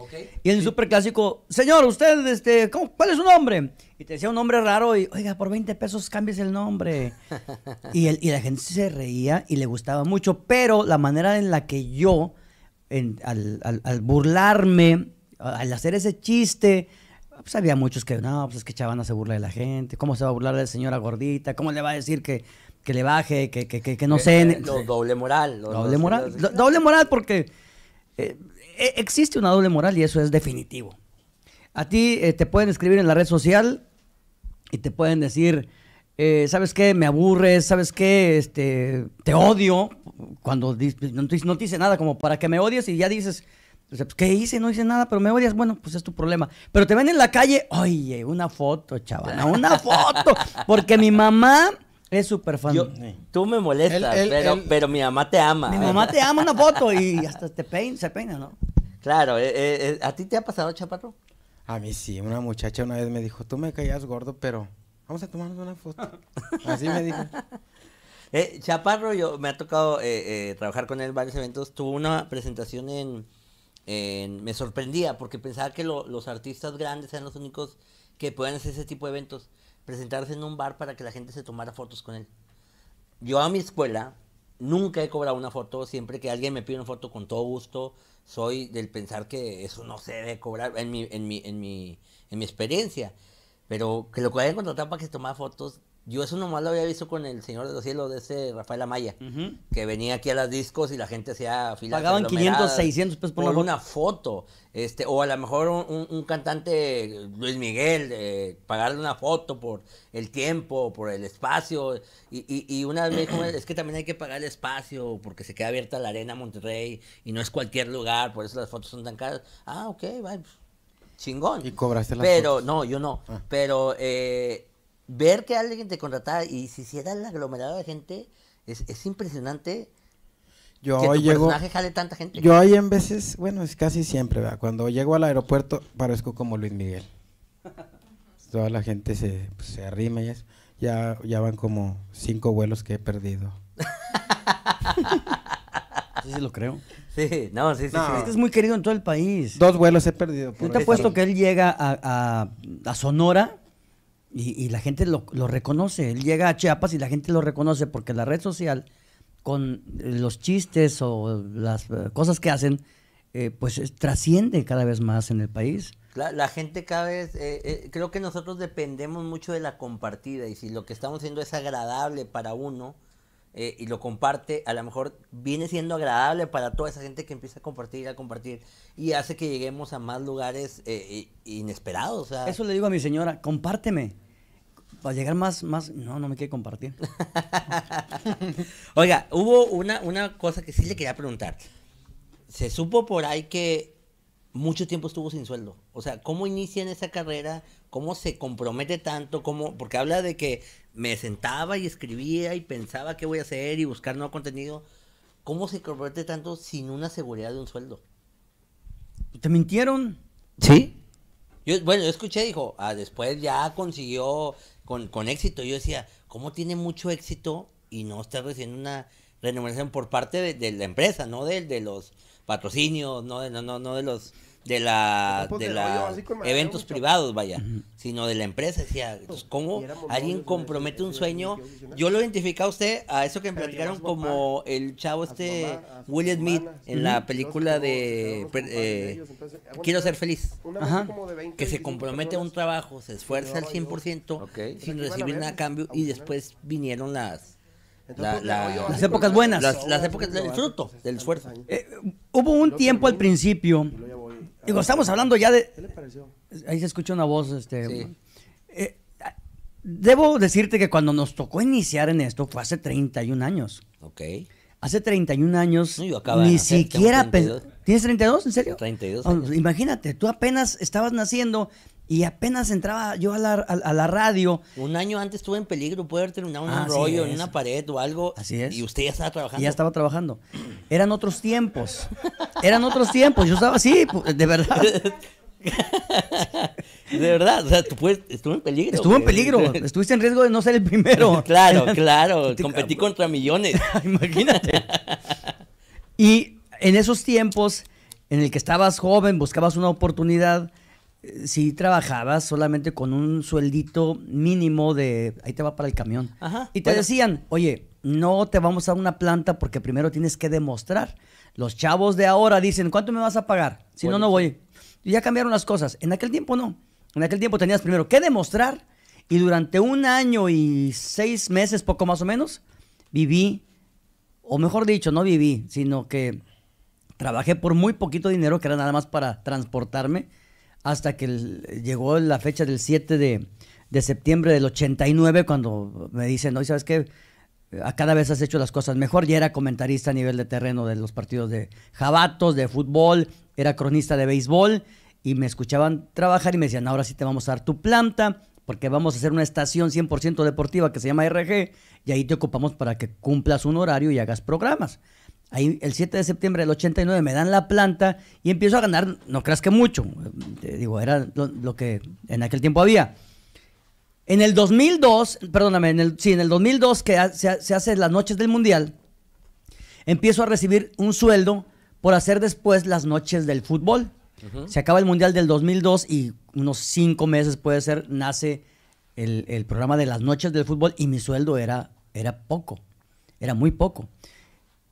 Okay. Y en el superclásico, señor, usted, este, ¿cuál es su nombre? Y te decía un nombre raro y, oiga, por 20 pesos cambies el nombre. y, el, y la gente se reía y le gustaba mucho, pero la manera en la que yo, al burlarme, al hacer ese chiste, pues, había muchos que, no, pues es que Chavana se burla de la gente, ¿cómo se va a burlar de la señora gordita? ¿Cómo le va a decir que, le baje, que, no cene? Eh, eh, doble moral. doble moral, doble moral porque eh, e, existe una doble moral y eso es definitivo. A ti te pueden escribir en la red social y te pueden decir, ¿sabes qué? Me aburres, ¿sabes qué? Este, te odio, cuando no te, no te dice nada como para que me odies y ya dices pues, ¿qué hice? No hice nada, pero me odias. Bueno, pues es tu problema. Pero te ven en la calle, oye, una foto, chaval. una foto. Porque mi mamá es súper fan. tú me molestas, pero, mi mamá te ama. Mi mamá te ama una foto y hasta te peina, se peina, ¿no? Claro, eh, eh, eh, ¿a ti te ha pasado, Chaparro? A mí sí, una muchacha una vez me dijo, tú me caías gordo, pero vamos a tomarnos una foto. Así me dijo. Chaparro, yo me ha tocado trabajar con él en varios eventos. Tuvo una presentación en me sorprendía porque pensaba que los artistas grandes eran los únicos que podían hacer ese tipo de eventos, presentarse en un bar para que la gente se tomara fotos con él. Yo a mi escuela nunca he cobrado una foto, siempre que alguien me pide una foto con todo gusto, soy del pensar que eso no se debe cobrar en mi, en en mi, experiencia. Pero que lo hayan contratado para que se tomara fotos, yo eso nomás lo había visto con el Señor de los Cielos de ese Rafael Amaya, que venía aquí a las discos y la gente hacía filas. Pagaban 500, 600 pesos por, por una foto. Este, o a lo mejor un, cantante, Luis Miguel, pagarle una foto por el tiempo, por el espacio. Y, y, una vez me dijo, es que también hay que pagar el espacio porque se queda abierta la arena Monterrey y no es cualquier lugar, por eso las fotos son tan caras. Ah, ok, va, pues, Chingón. Y cobraste la Pero, no, yo no. Ah. Pero... Eh, ver que alguien te contrataba y si hiciera el aglomerado de gente, es, impresionante. Yo que tu Personaje jale tanta gente. Yo ahí en veces, bueno, es casi siempre, ¿verdad? Cuando llego al aeropuerto parezco como Luis Miguel. Toda la gente pues, se, arrima y es Ya, ya van como cinco vuelos que he perdido. Sí, sí lo creo. Sí, no, sí, sí. Este es muy querido en todo el país. Dos vuelos he perdido. Por Yo te puesto que él llega a Sonora y, la gente lo, reconoce. Él llega a Chiapas y la gente lo reconoce porque la red social, con los chistes o las eh, cosas que hacen, eh, pues trasciende cada vez más en el país. La, gente cada vez, eh, eh, creo que nosotros dependemos mucho de la compartida y si lo que estamos haciendo es agradable para uno y lo comparte, a lo mejor viene siendo agradable para toda esa gente que empieza a compartir, a compartir y hace que lleguemos a más lugares inesperados. Eso le digo a mi señora, compárteme. Para llegar más, más. No, no me quiere compartir. Oiga, hubo una, una cosa que sí le quería preguntar. Se supo por ahí que mucho tiempo estuvo sin sueldo. O sea, ¿cómo inicia en esa carrera? ¿Cómo se compromete tanto? ¿Cómo? Porque habla de que me sentaba y escribía y pensaba qué voy a hacer y buscar nuevo contenido. ¿Cómo se compromete tanto sin una seguridad de un sueldo? ¿Te mintieron? ¿Sí? Yo, bueno, yo escuché, dijo, ah, después ya consiguió con, con éxito. Yo decía, ¿cómo tiene mucho éxito y no está recibiendo una remuneración por parte de, la empresa, no de, de los patrocinios, no de, no, no de los de la eventos privados, vaya, sino de la empresa. Decía, pues, ¿cómo alguien compromete un sueño? Yo lo identificaba a usted a eso que me platicaron como el chavo este Will Smith en la película de eh, Quiero ser feliz, que se compromete a un trabajo, se esfuerza al 100% sin recibir nada a cambio y después vinieron las pues, las épocas buenas. Las, épocas, del fruto del esfuerzo. Eh, hubo un tiempo al principio Digo, estamos hablando ya de. ¿Qué le pareció? Ahí se escucha una voz, este. Sí. Eh, debo decirte que cuando nos tocó iniciar en esto fue hace 31 años. Ok. Hace 31 años. No, yo acabo ni de siquiera. 32. ¿Tienes 32? ¿En serio? 32. Años. imagínate, tú apenas estabas naciendo y apenas entraba yo a la, radio. Un año antes estuve en peligro, Pude haber terminado un ah, rollo, en una pared o algo. Así es. Y usted ya estaba trabajando. ya estaba trabajando. Eran otros tiempos. Eran otros tiempos. Yo estaba así, de verdad. de verdad, o sea, tú estuve en peligro. Estuve en peligro, estuviste en riesgo de no ser el primero. claro, claro, competí contra millones. Imagínate. Y en esos tiempos en el que estabas joven, buscabas una oportunidad, eh, si trabajabas solamente con un sueldito mínimo de ahí te va para el camión. y te decían, oye, no te vamos a una planta porque primero tienes que demostrar. Los chavos de ahora dicen, ¿cuánto me vas a pagar? Si no, no voy. Y ya cambiaron las cosas. En aquel tiempo no. En aquel tiempo tenías primero que demostrar y durante un año y seis meses, poco más o menos, viví, o mejor dicho, no viví, sino que trabajé por muy poquito dinero, que era nada más para transportarme hasta que llegó la fecha del 7 de, septiembre del 89 cuando me dicen, hoy sabes qué, a cada vez has hecho las cosas mejor. Ya era comentarista a nivel de terreno de los partidos de jabatos, de fútbol, era cronista de béisbol y me escuchaban trabajar y me decían, ahora sí te vamos a dar tu planta porque vamos a hacer una estación 100% deportiva que se llama RG y ahí te ocupamos para que cumplas un horario y hagas programas. Ahí el 7 de septiembre del 89 me dan la planta y empiezo a ganar, no creas que mucho, te digo, era lo, que en aquel tiempo había. En el 2002, perdóname, en el, sí, en el 2002 que se, se hace las noches del Mundial, empiezo a recibir un sueldo por hacer después las noches del fútbol. Se acaba el Mundial del 2002 y unos cinco meses puede ser, nace el, el programa de las noches del fútbol y mi sueldo era, era poco, era muy poco.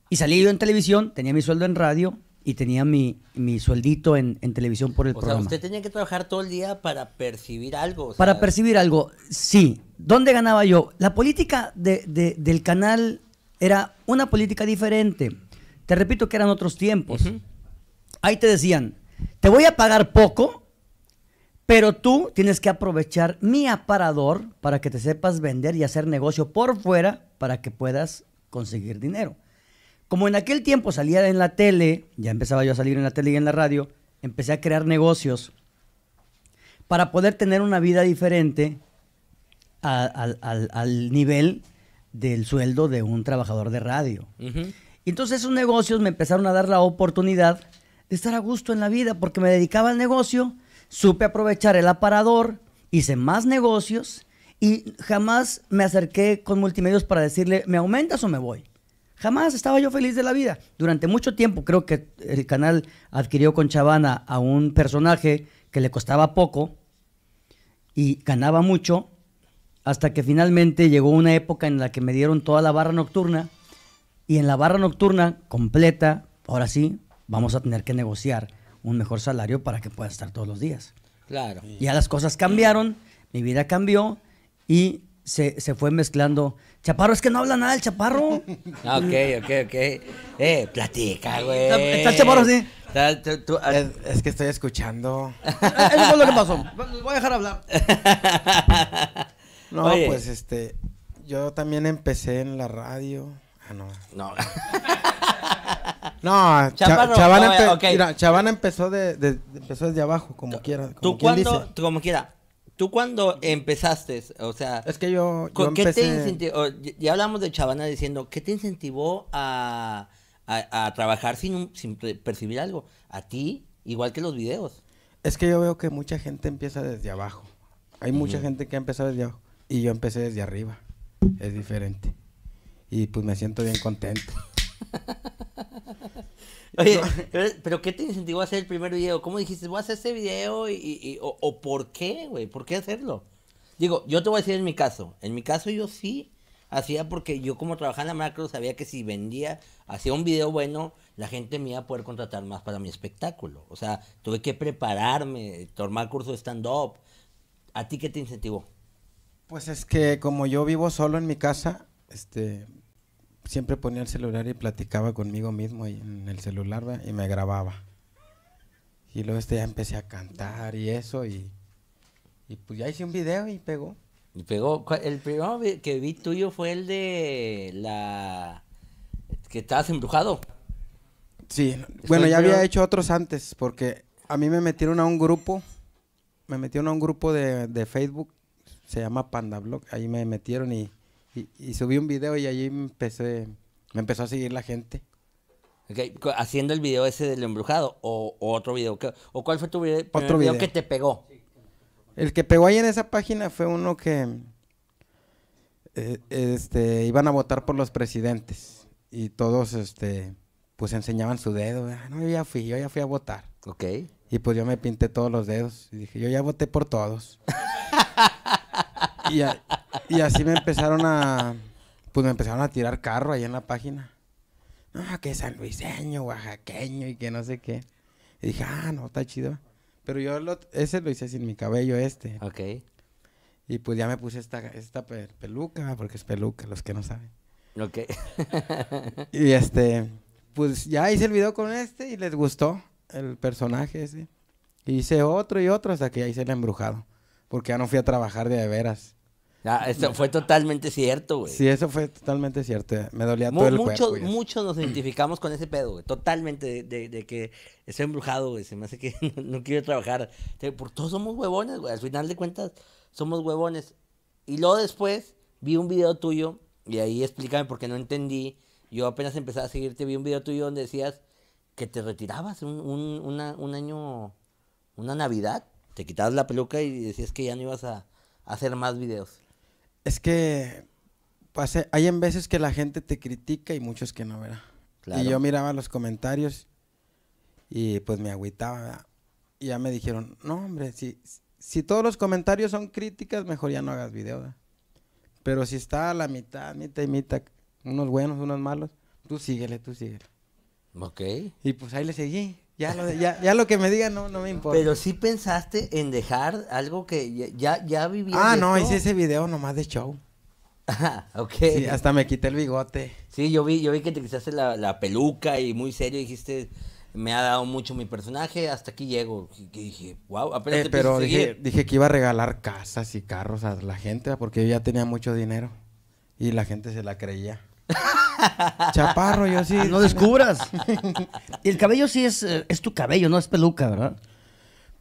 Y salí yo en televisión, tenía mi sueldo en radio y tenía mi, mi sueldito en, televisión por el o programa. Sea, usted tenía que trabajar todo el día para percibir algo. para percibir algo, sí. ¿Dónde ganaba yo? La política del canal era una política diferente. Te repito que eran otros tiempos. Ahí te decían, te voy a pagar poco, pero tú tienes que aprovechar mi aparador para que te sepas vender y hacer negocio por fuera para que puedas conseguir dinero. Como en aquel tiempo salía en la tele, ya empezaba yo a salir en la tele y en la radio, empecé a crear negocios para poder tener una vida diferente al, nivel del sueldo de un trabajador de radio. entonces esos negocios me empezaron a dar la oportunidad de estar a gusto en la vida porque me dedicaba al negocio, supe aprovechar el aparador, hice más negocios y jamás me acerqué con multimedios para decirle, ¿me aumentas o me voy? Jamás estaba yo feliz de la vida. Durante mucho tiempo creo que el canal adquirió con Chavana a un personaje que le costaba poco y ganaba mucho, hasta que finalmente llegó una época en la que me dieron toda la barra nocturna y en la barra nocturna completa, ahora sí, vamos a tener que negociar un mejor salario para que pueda estar todos los días. Claro. Ya las cosas cambiaron, mi vida cambió y se, se fue mezclando Chaparro, es que no habla nada el chaparro. Ah, ok, ok, ok. Eh, platica, güey. ¿Está el chaparro sí? Ah. Es, que estoy escuchando. Eh, eso fue lo que pasó. Pues, voy a dejar hablar. No, pues este. Yo también empecé en la radio. Ah, no. No. No, Chavana, no, empezó, de, empezó desde abajo, como quiera. ¿Tú cuándo? tú Como quiera. Tú cuando empezaste, o sea... Es que yo, ¿qué te incentivó? Ya hablamos de Chavana diciendo, ¿qué te incentivó a, trabajar sin, sin percibir algo? A ti, igual que los videos. Es que yo veo que mucha gente empieza desde abajo. Hay mucha gente que ha empezado desde abajo. Y yo empecé desde arriba. Es diferente. Y pues me siento bien contento. Oye, pero, ¿qué te incentivó a hacer el primer video? ¿Cómo dijiste, voy a hacer este video? Y, o, por qué, güey? ¿Por qué hacerlo? Digo, yo te voy a decir en mi caso. En mi caso yo sí hacía porque yo como trabajaba en la macro sabía que si vendía, hacía un video bueno, la gente me iba a poder contratar más para mi espectáculo. O sea, tuve que prepararme, tomar curso de stand-up. ¿A ti qué te incentivó? Pues es que como yo vivo solo en mi casa, este, siempre ponía el celular y platicaba conmigo mismo en el celular y me grababa. Y luego este ya empecé a cantar y eso y, y pues ya hice un video y pegó. Y pegó. El primero que vi tuyo fue el de la... que estabas embrujado. Sí, bueno, ya había hecho otros antes porque a mí me metieron a un grupo, me metieron a un grupo de, de Facebook, se llama Panda Blog, ahí me metieron y y, subí un video y allí empecé, me empezó a seguir la gente. Haciendo el video ese del embrujado o, otro video. ¿O cuál fue tu video, otro video, que te pegó? El que pegó ahí en esa página fue uno que eh, este, iban a votar por los presidentes y todos este, pues enseñaban su dedo. Ah, no, yo ya fui, yo ya fui a votar. Ok. Y pues yo me pinté todos los dedos y dije, yo ya voté por todos. Y, así me empezaron a. Pues me empezaron a tirar carro ahí en la página. No, que sanluiseño, oaxaqueño y que no sé qué. Y dije, ah, no, está chido. Pero yo ese lo hice sin mi cabello este. Ok. Y pues ya me puse esta, esta peluca, porque es peluca, los que no saben. Ok. y este, pues ya hice el video con este y les gustó el personaje ese. Hice otro y otro hasta que ya hice el embrujado. Porque ya no fui a trabajar de veras. Ah, eso fue totalmente cierto, güey. Sí, eso fue totalmente cierto. Me dolía todo el mucho, cuerpo. Muchos nos identificamos con ese pedo, güey. Totalmente de, que estoy embrujado, güey. Se me hace que no, quiero trabajar. Por todos somos huevones, güey. Al final de cuentas, somos huevones. Y luego después vi un video tuyo y ahí explícame por qué no entendí. Yo apenas empezaba a seguirte, vi un video tuyo donde decías que te retirabas un, un, año, una Navidad. Te quitabas la peluca y decías que ya no ibas a hacer más videos. Es que pues, eh, hay en veces que la gente te critica y muchos que no, ¿verdad? Y yo miraba los comentarios y pues me agüitaba, ¿verdad? Y ya me dijeron, no, hombre, si, si todos los comentarios son críticas, mejor ya no hagas video, ¿verdad? Pero si está a la mitad, mitad y mitad, unos buenos, unos malos, tú síguele, tú síguele. Ok. Y pues ahí le seguí. Ya lo, ya, lo que me digan no, no me importa. Pero sí pensaste en dejar algo que ya, ya vivía. Ah, no, hice ese video nomás de show. Ah, ok. Sí, hasta me quité el bigote. Sí, yo vi, yo vi que te quitaste la, peluca y muy serio dijiste, me ha dado mucho mi personaje, hasta aquí llego. Y, dije, wow, eh, apenas Pero dije, dije que iba a regalar casas y carros a la gente porque yo ya tenía mucho dinero y la gente se la creía. Chaparro, yo sí. Ah, no descubras. y el cabello sí es, eh, es tu cabello, no es peluca, ¿verdad?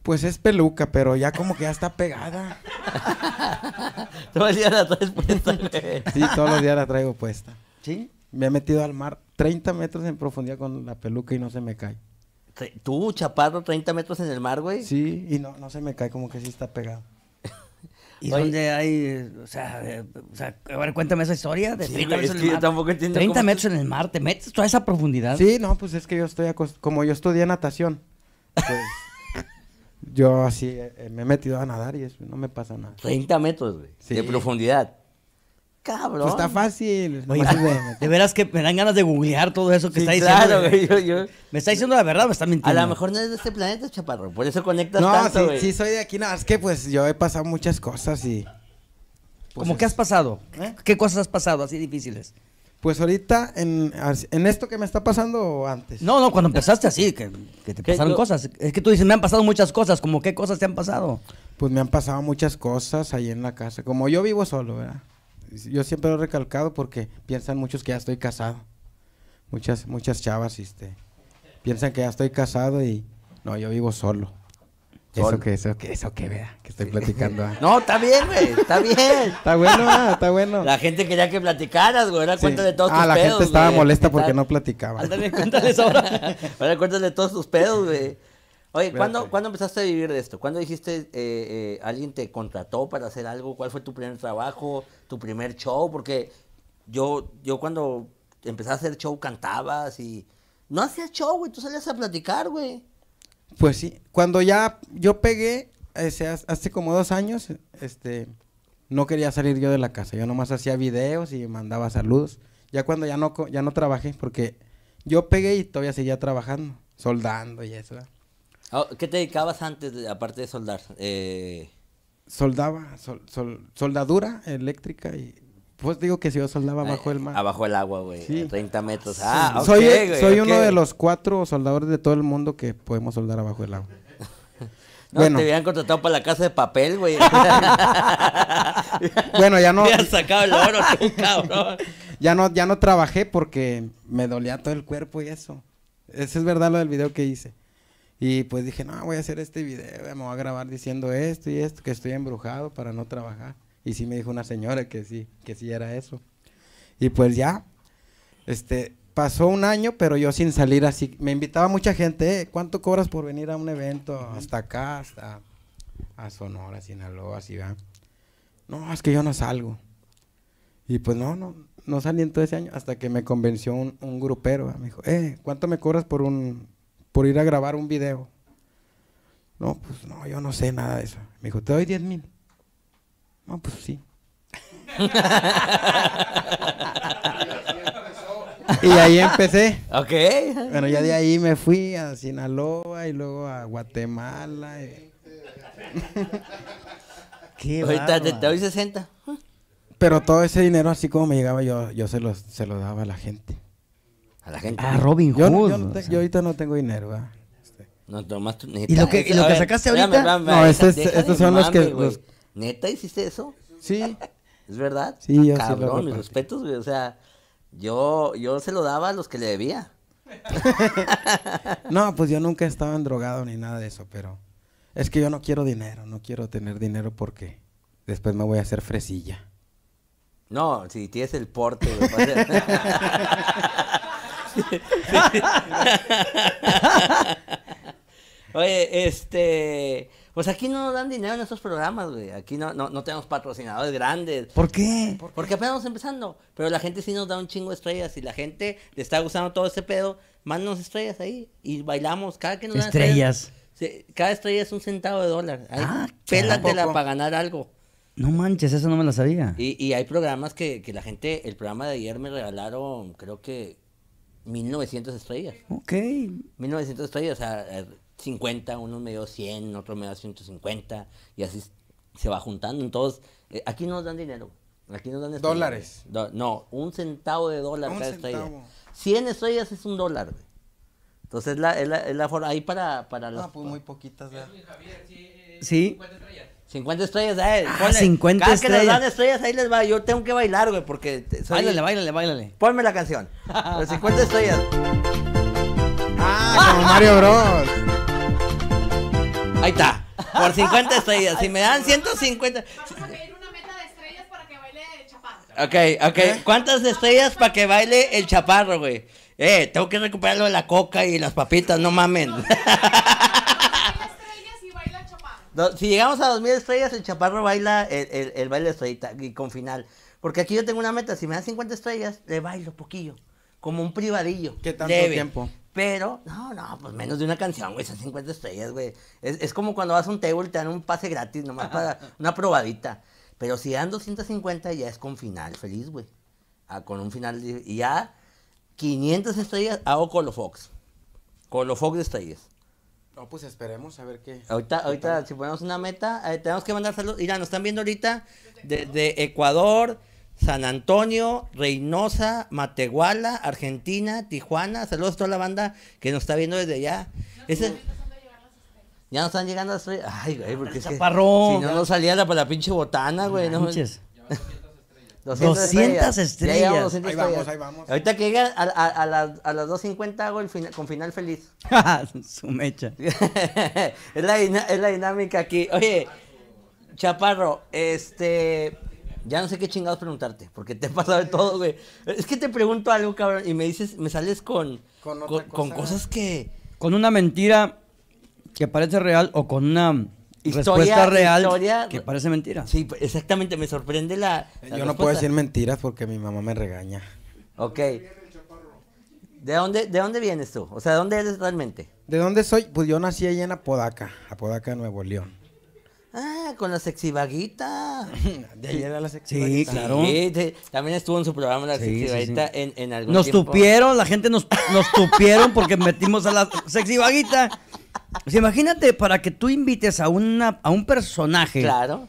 Pues es peluca, pero ya como que ya está pegada. Todo el día la traes puesta. sí, todos los días la traigo puesta. ¿Sí? Me he metido al mar 30 metros en profundidad con la peluca y no se me cae. ¿Tú, chaparro, 30 metros en el mar, güey? Sí, y no, no se me cae, como que sí está pegado. Y donde hay, o sea, eh, o sea, a ver, cuéntame esa historia de 30 metros, en, el mar. metros te... en el mar, ¿te metes toda esa profundidad? Sí, no, pues es que yo estoy, como yo estudié natación, pues yo así eh, me he metido a nadar y no me pasa nada. 30 metros, güey, sí. de profundidad cabrón. Pues está fácil. de veras que me dan ganas de googlear todo eso que está diciendo. Me está diciendo la verdad, me está mintiendo. A lo mejor no es de este planeta, chaparro. Por eso conectas no, tanto, sí, soy de aquí. Nada, es que pues yo he pasado muchas cosas y. Pues, ¿Cómo que has pasado? ¿Eh? ¿Qué cosas has pasado así difíciles? Pues ahorita, en, esto que me está pasando antes. No, no, cuando empezaste así, que, te pasaron cosas. Es que tú dices, me han pasado muchas cosas. ¿Cómo qué cosas te han pasado? Pues me han pasado muchas cosas ahí en la casa. Como yo vivo solo, ¿verdad? yo siempre lo he recalcado porque piensan muchos que ya estoy casado. Muchas, muchas chavas este, piensan que ya estoy casado y no, yo vivo solo. Eso que, eso que, eso que, vea, que estoy platicando. ¿ah? No, está bien, güey, está bien. está bueno, ¿ah? está bueno. La gente quería que platicaras, güey, era de todos ah, tus pedos. la gente estaba molesta porque no platicaba. cuéntales ahora. ahora cuéntales todos tus pedos, güey. Oye, ¿cuándo, empezaste a vivir de esto? ¿Cuándo dijiste, eh, eh, alguien te contrató para hacer algo? ¿Cuál fue tu primer trabajo, tu primer show? Porque yo, yo cuando empecé a hacer show cantabas y... No hacías show, güey, tú salías a platicar, güey. Pues sí, cuando ya yo pegué, ese, hace como dos años, este, no quería salir yo de la casa. Yo nomás hacía videos y mandaba saludos. Ya cuando ya no, ya no trabajé, porque yo pegué y todavía seguía trabajando, soldando y eso. ¿verdad? Ah, ¿Qué te dedicabas antes, aparte de soldar? Eh, soldaba, soldadura eléctrica y... Pues digo que si yo soldaba abajo ah, bajo el mar. Abajo el agua, güey. 30 metros. Ah, soy, e, soy uno de los cuatro soldadores de todo el mundo que podemos soldar abajo el agua. te habían contratado para la casa de papel, güey. bueno, ya no. sacado oro, ya no, ya no trabajé porque me dolía todo el cuerpo y eso. Eso es verdad lo del video que hice. Y pues dije, no, voy a hacer este video, me voy a grabar diciendo esto y esto, que estoy embrujado para no trabajar. Y sí me dijo una señora que sí, que sí era eso. Y pues ya, este, pasó un año, pero yo sin salir así. Me invitaba mucha gente, eh, ¿cuánto cobras por venir a un evento hasta acá, hasta a Sonora, Sinaloa, así va? No, es que yo no salgo. Y pues no, no, no salí en todo ese año hasta que me convenció un, grupero. Me dijo, eh, ¿cuánto me cobras por un, por ir a grabar un video. No, pues no, yo no sé nada de eso. Me dijo, te doy 10 mil. No, pues sí. y ahí empecé. Ok. Bueno, ya de ahí me fui a Sinaloa y luego a Guatemala. Qué Ahorita te, doy 60. Pero todo ese dinero, así como me llegaba, yo, yo se, lo se los daba a la gente. A la gente. Robin Hood. Yo, ahorita no tengo dinero, este. No, nomás tu ¿Y lo que, y lo que sacaste ahorita? no, estos son los que. ¿Neta hiciste eso? Sí. ¿Es verdad? Sí, yo ah, Cabrón, mis respetos, güey. O sea, yo, yo se lo daba a los que le debía. no, pues yo nunca estaba en drogado ni nada de eso, pero es que yo no quiero dinero, no quiero tener dinero porque después me voy a hacer fresilla. No, si tienes el porte. Oye, este. Pues aquí no nos dan dinero en estos programas, güey. Aquí no, no, tenemos patrocinadores grandes. ¿Por qué? Porque, apenas estamos empezando. Pero la gente sí nos da un chingo de estrellas. Y la gente le está gustando todo este pedo. Mándanos estrellas ahí. Y bailamos. Cada que estrellas. cada estrella es un centavo de dólar. ah, pélatela para ganar algo. No manches, eso no me lo sabía. Y, y hay programas que, que la gente, el programa de ayer me regalaron, creo que 1900 estrellas. Ok. 1900 estrellas, o sea, 50, eh, uno me dio 100, otro me dio 150, y así se va juntando. Entonces, eh, aquí no nos dan dinero. Aquí nos dan estrellas. ¿Dólares? no, un centavo de dólar cada estrella. 100 estrellas es un dólar, Entonces, la, ahí para, para las. Ah, pues muy poquitas, sí. Eh, ¿Sí? estrellas. 50 estrellas, eh, 50 ah, cada estrellas. que les dan estrellas, ahí les va. Yo tengo que bailar, güey, porque. Soy... Báilale, báilale, báilale. Ponme la canción. Por 50 estrellas. Ah, como Mario Bros. Ahí está. Por 50 estrellas. Si me dan 150. Vamos a pedir una meta de estrellas para que baile el chaparro. Ok, ok. ¿Eh? ¿Cuántas estrellas para que baile el chaparro, güey? Eh, tengo que recuperar lo de la coca y las papitas, no mamen. si llegamos a 2000 estrellas, el chaparro baila el, baile de estrellita y con final. Porque aquí yo tengo una meta, si me dan 50 estrellas, le bailo poquillo, como un privadillo. ¿Qué tanto tiempo? Pero, no, no, pues menos de una canción, güey, esas 50 estrellas, güey. Es, como cuando vas a un table, te dan un pase gratis, nomás para una probadita. Pero si dan 250, ya es con final feliz, güey. Ah, con un final, y ya 500 estrellas hago Colo Fox. Colo Fox de estrellas. No, pues esperemos a ver qué. Ahorita, ahorita si ponemos una meta, tenemos que mandar saludos. Mira, nos están viendo ahorita desde Ecuador, San Antonio, Reynosa, Matehuala, Argentina, Tijuana. Saludos a toda la banda que nos está viendo desde allá. Ya nos están llegando las Ay, güey, porque es que, Si no, no salía la, para la pinche botana, güey. No, 200, estrellas. ahí vamos, ahí vamos. Ahorita que llega a, las, 2.50 hago el final, con final feliz. Ah, su mecha. es, la, es la dinámica aquí. Oye, Chaparro, este... Ya no sé qué chingados preguntarte, porque te he pasado de todo, güey. Es que te pregunto algo, cabrón, y me dices, me sales con, con, con cosas que... Con una mentira que parece real o con una historia, respuesta real que parece mentira. Sí, exactamente, me sorprende la, Yo no puedo decir mentiras porque mi mamá me regaña. Ok. ¿De dónde, ¿De dónde vienes tú? O sea, ¿de dónde eres realmente? ¿De dónde soy? Pues yo nací allá en Apodaca, Apodaca, Nuevo León. Ah, con la sexy vaguita. De ahí era la sexy Sí, claro. Sí, también estuvo en su programa la sexy vaguita en, algún nos tiempo. Nos tupieron, la gente nos, nos tupieron porque metimos a la sexy vaguita imagínate, para que tú invites a, una, a un personaje. Claro.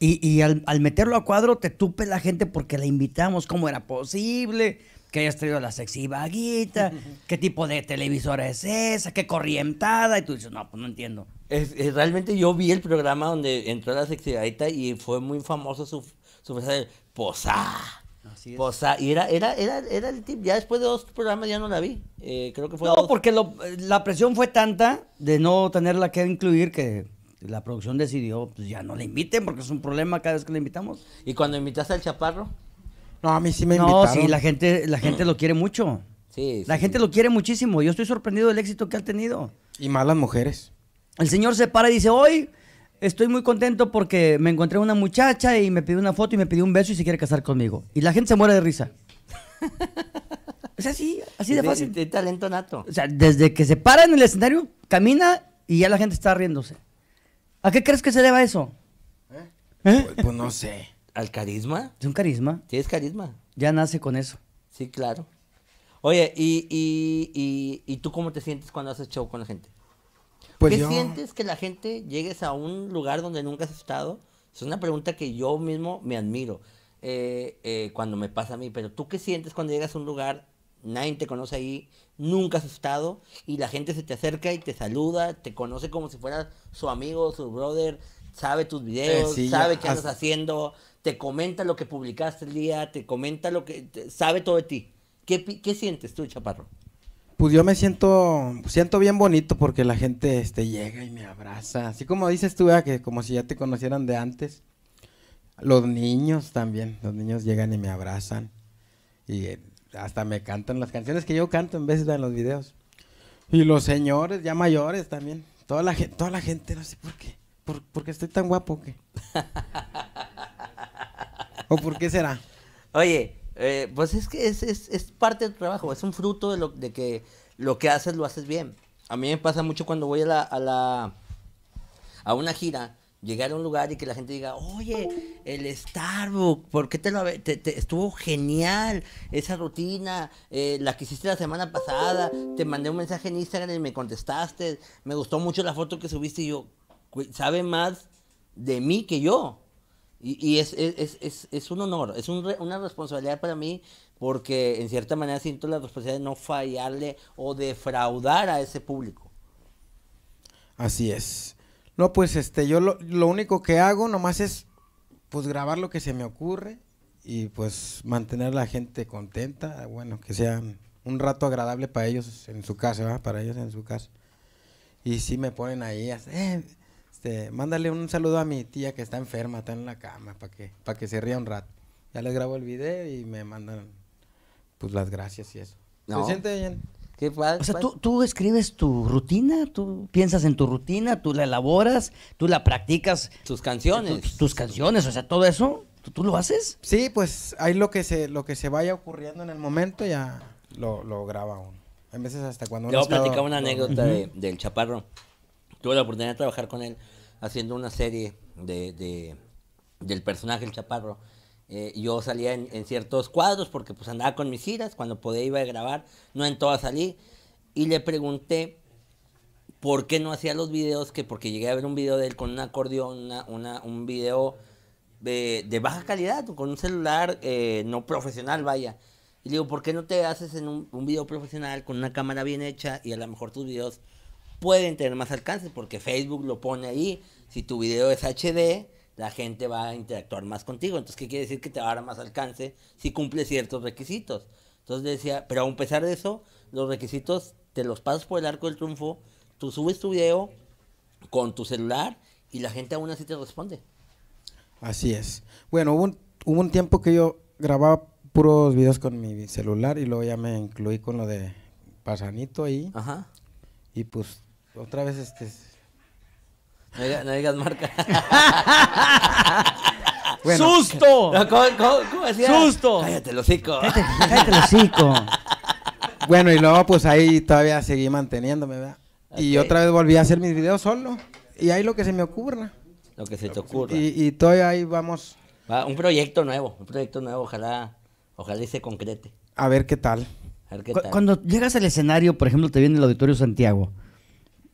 Y, al, meterlo a cuadro te tupe la gente porque la invitamos. ¿Cómo era posible? Que hayas traído la sexy vaguita. ¿Qué tipo de televisora es esa? ¿Qué corrientada? Y tú dices, no, pues no entiendo. Es, realmente yo vi el programa donde entró la sexy vaguita y fue muy famoso su, su frase de posá. O sea, pues, ah, y era, era, era, era el tip. Ya después de dos programas ya no la vi. Eh, creo que fue. No, porque la presión fue tanta de no tenerla que incluir que la producción decidió, pues ya no la inviten porque es un problema cada vez que la invitamos. ¿Y cuando invitaste al chaparro? No, a mí sí me invitaron. No, sí, la gente, la gente lo quiere mucho. sí, la gente lo quiere muchísimo. Yo estoy sorprendido del éxito que ha tenido. Y malas mujeres. El señor se para y dice, hoy Estoy muy contento porque me encontré una muchacha y me pidió una foto y me pidió un beso y se quiere casar conmigo. Y la gente se muere de risa. Es así, así de fácil. De, talento nato. O sea, desde que se para en el escenario, camina y ya la gente está riéndose. ¿A qué crees que se deba eso? ¿Eh? ¿Eh? Pues, pues, no sé. ¿Al carisma? Es un carisma. Sí, es carisma. Ya nace con eso. Sí, claro. Oye, ¿y, y, y, y tú cómo te sientes cuando haces show con la gente? Pues ¿Qué sientes que la gente llegues a un lugar donde nunca has estado? Es una pregunta que yo mismo me admiro eh, eh, cuando me pasa a mí. Pero tú qué sientes cuando llegas a un lugar, nadie te conoce ahí, nunca has estado y la gente se te acerca y te saluda, te conoce como si fueras su amigo, su brother, sabe tus videos, sabe qué andas haciendo, te comenta lo que publicaste el día, te comenta lo que, sabe todo de ti. ¿Qué, ¿Qué sientes tú, Chaparro? pues yo me siento, siento bien bonito porque la gente este, llega y me abraza. Así como dices tú, que como si ya te conocieran de antes. Los niños también, los niños llegan y me abrazan. Y eh, hasta me cantan las canciones que yo canto en vez de en los videos. Y los señores, ya mayores también. Toda la, gente, toda la gente, no sé por qué. Por, porque estoy tan guapo que. ¿O por qué será? Oye, eh, pues es que es, es, es, parte del trabajo, es un fruto de, lo, de que lo que haces lo haces bien. A mí me pasa mucho cuando voy a la, a, la, a una gira, llegar a un lugar y que la gente diga, oye, el Starbucks, ¿por qué te lo estuvo genial esa rutina? Eh, la que hiciste la semana pasada, te mandé un mensaje en Instagram y me contestaste, me gustó mucho la foto que subiste y yo, sabe más de mí que yo. Y, es, un honor, es una responsabilidad para mí porque en cierta manera siento la responsabilidad de no fallarle o defraudar a ese público. Así es. No, pues este, yo lo, único que hago nomás es pues grabar lo que se me ocurre y pues mantener a la gente contenta, bueno, que sea un rato agradable para ellos en su casa, ¿verdad? Para ellos en su casa. Y si me ponen ahí, eh, este, mándale un saludo a mi tía que está enferma, está en la cama, para que, que se ría un rato. Ya le grabo el video y me mandan, pues, las gracias y eso. ¿Se siente bien? ¿Qué o sea, ¿tú, escribes tu rutina, tú piensas en tu rutina, tú la elaboras, tú la practicas. Tus canciones. Tus, canciones, o sea, todo eso, ¿tú, lo haces? Sí, pues hay lo que se, lo que se vaya ocurriendo en el momento, ya lo, lo graba uno. A veces hasta cuando Yo platicaba una anécdota del Chaparro. Tuve la oportunidad de trabajar con él haciendo una serie de, del personaje El Chaparro, eh, yo salía en, ciertos cuadros porque pues andaba con mis giras, cuando podía iba a grabar, no en todas salí, y le pregunté por qué no hacía los videos, que porque llegué a ver un video de él con un acordeón, una, un video de, baja calidad, con un celular eh, no profesional, vaya. Y le digo, ¿por qué no te haces en un video profesional con una cámara bien hecha y a lo mejor tus videos pueden tener más alcance porque Facebook lo pone ahí. Si tu video es HD, la gente va a interactuar más contigo. Entonces, ¿qué quiere decir que te va a dar más alcance si cumple ciertos requisitos? Entonces decía, pero a pesar de eso, los requisitos te los pasas por el arco del triunfo, tú subes tu video con tu celular y la gente aún así te responde. Así es. Bueno, hubo un, tiempo que yo grababa puros videos con mi celular y luego ya me incluí con lo de Pasanito ahí. Ajá. Y pues otra vez este. No digas, marca. ¡Susto! ¿cómo, decía? ¡Susto! Cállate, el Cállate, bueno, y luego pues ahí todavía seguí manteniéndome, ¿verdad? Y otra vez volví a hacer mis videos solo. Y ahí lo que se me ocurra. Lo que se te ocurra. Y, todavía ahí vamos. un proyecto nuevo, un proyecto nuevo, ojalá, ojalá y se concrete. A ver qué tal. A ver qué tal. Cuando llegas al escenario, por ejemplo, te viene el Auditorio Santiago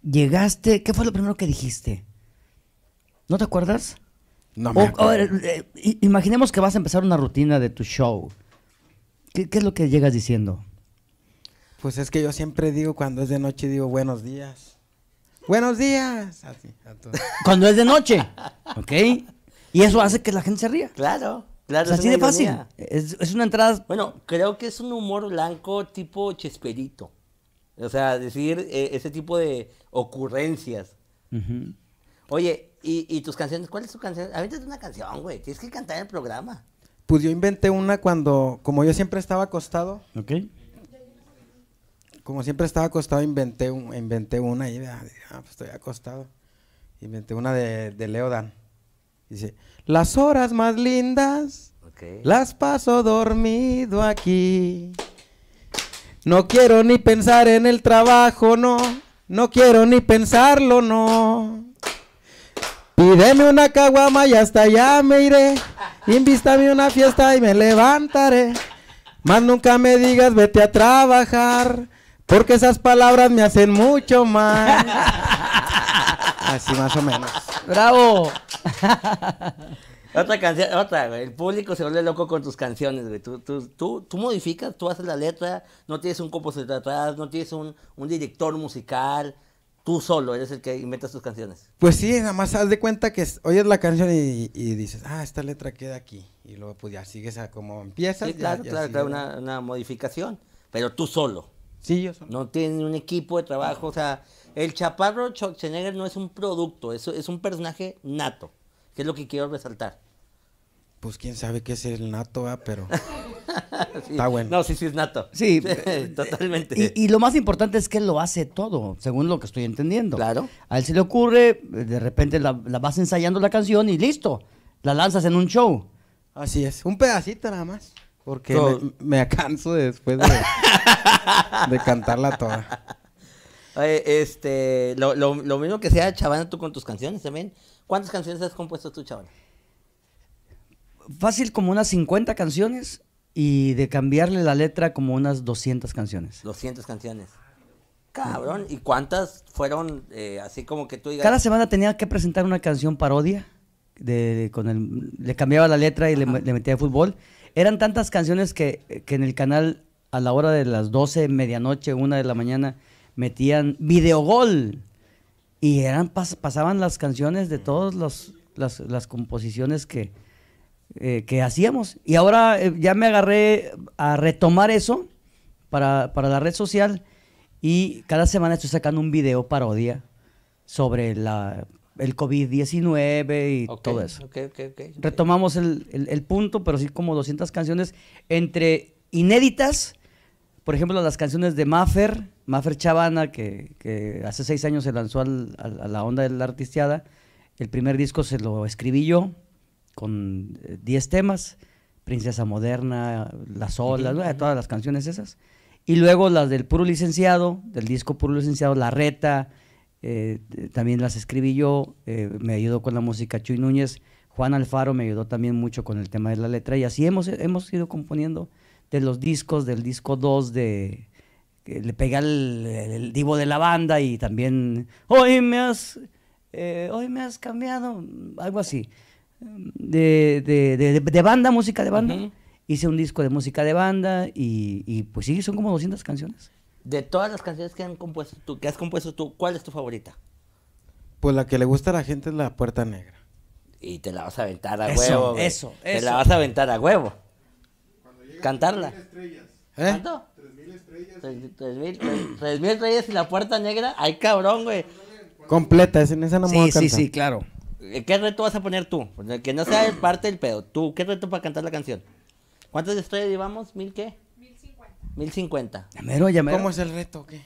llegaste, ¿qué fue lo primero que dijiste? ¿No te acuerdas? No me eh, acuerdo. Eh, imaginemos que vas a empezar una rutina de tu show. ¿Qué, es lo que llegas diciendo? Pues es que yo siempre digo cuando es de noche, digo buenos días. Buenos días. Cuando es de noche. ¿Ok? Y eso hace que la gente se ría. Claro. Claro, es así de fácil. es, una entrada. Bueno, creo que es un humor blanco tipo chesperito. O sea, decir eh, ese tipo de ocurrencias. Oye, ¿y, tus canciones? ¿Cuál es tu canción? A Avéntate una canción, güey. Tienes que cantar en el programa. Pues yo inventé una cuando, como yo siempre estaba acostado. Ok. Como siempre estaba acostado, inventé, un, inventé una y ah, ah pues estoy acostado. Inventé una de, de Leodan. Dice, las horas más lindas las paso dormido aquí. No quiero ni pensar en el trabajo, no. No quiero ni pensarlo, no. Pídeme una caguama y hasta allá me iré. Invítame una fiesta y me levantaré. Más nunca me digas vete a trabajar, porque esas palabras me hacen mucho mal. Así más o menos. Bravo. Otra canción, otra, El público se vuelve loco con tus canciones, güey. Tú, tú, tú, tú modificas, tú haces la letra, no tienes un compositor atrás, no tienes un, director musical. Tú solo eres el que inventas tus canciones. Pues sí, nada más haz de cuenta que oyes la canción y, dices, ah, esta letra queda aquí. Y luego pues ya sigues a como empiezas. Sí, claro, claro, claro, una, modificación. Pero tú solo. Sí, yo solo. No tienes un equipo de trabajo. O sea, el chaparro Schwarzenegger no es un producto, es un personaje nato. ¿Qué es lo que quiero resaltar. Pues quién sabe qué es el nato, ah, pero... Está bueno. No, sí, sí es nato. Sí, totalmente. Y, lo más importante es que lo hace todo, según lo que estoy entendiendo. Claro. A él se le ocurre, de repente la, vas ensayando la canción y listo, la lanzas en un show. Así es, un pedacito nada más. Porque me, me, canso después de, cantarla toda. este, lo, lo mismo que sea Chavana tú con tus canciones también. ¿Cuántas canciones has compuesto tú, chaval? Fácil, como unas 50 canciones y de cambiarle la letra como unas 200 canciones. 200 canciones. Cabrón, ¿y cuántas fueron eh, así como que tú digas? Cada semana tenía que presentar una canción parodia, de, con el, le cambiaba la letra y le, le, metía fútbol. Eran tantas canciones que, en el canal a la hora de las 12, medianoche, una de la mañana, metían videogol. Y eran pasaban las canciones de todas las, composiciones que, eh, que hacíamos. Y ahora eh, ya me agarré a retomar eso para, la red social y cada semana estoy sacando un video parodia sobre la el COVID-19 y todo eso. Retomamos el, el, punto, pero sí como 200 canciones entre inéditas por ejemplo, las canciones de Maffer, Maffer Chavana, que, hace seis años se lanzó a la onda de la artisteada. El primer disco se lo escribí yo con eh, diez temas, Princesa Moderna, Las Olas, eh, todas las canciones esas. Y luego las del Puro Licenciado, del disco Puro Licenciado, La Reta, eh, también las escribí yo, me ayudó con la música Chuy Núñez, Juan Alfaro me ayudó también mucho con el tema de la letra y así hemos, hemos ido componiendo de los discos, del disco 2 de le pega el, divo de la banda y también hoy me has eh, hoy me has cambiado algo así de, de, de, banda música de banda hice un disco de música de banda y, y, pues sí son como 200 canciones de todas las canciones que han compuesto tú que has compuesto tú cuál es tu favorita pues la que le gusta a la gente es la puerta negra y te la vas a aventar a huevo eso, eso te la vas a aventar a huevo cantarla. ¿Eh? ¿Cuánto? 3.000 estrellas. Tres estrellas y la puerta negra. Ay, cabrón, güey. Completa, en esa no Sí, sí, sí, claro. Eh, ¿Qué reto vas a poner tú? Que no sea parte del pedo. Tú, ¿qué reto para cantar la canción? ¿Cuántas estrellas llevamos? ¿Mil qué? Mil cincuenta. ¿Cómo es el reto? ¿Qué?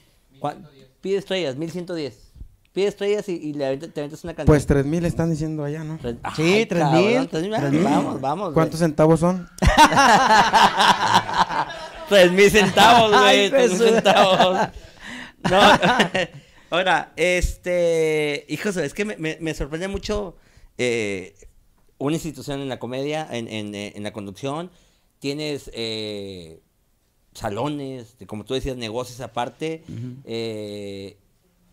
Pide estrellas, mil ciento diez pides estrellas y, y le, te una cantidad. Pues tres mil están diciendo allá, ¿no? sí, tres mil. Vamos, vamos. ¿Cuántos centavos son? tres mil centavos, güey. tres centavos. No. Ahora, este, hijos, es que me, me, sorprende mucho eh, una institución en la comedia, en, en, eh, en la conducción. Tienes eh, salones, como tú decías, negocios aparte. eh,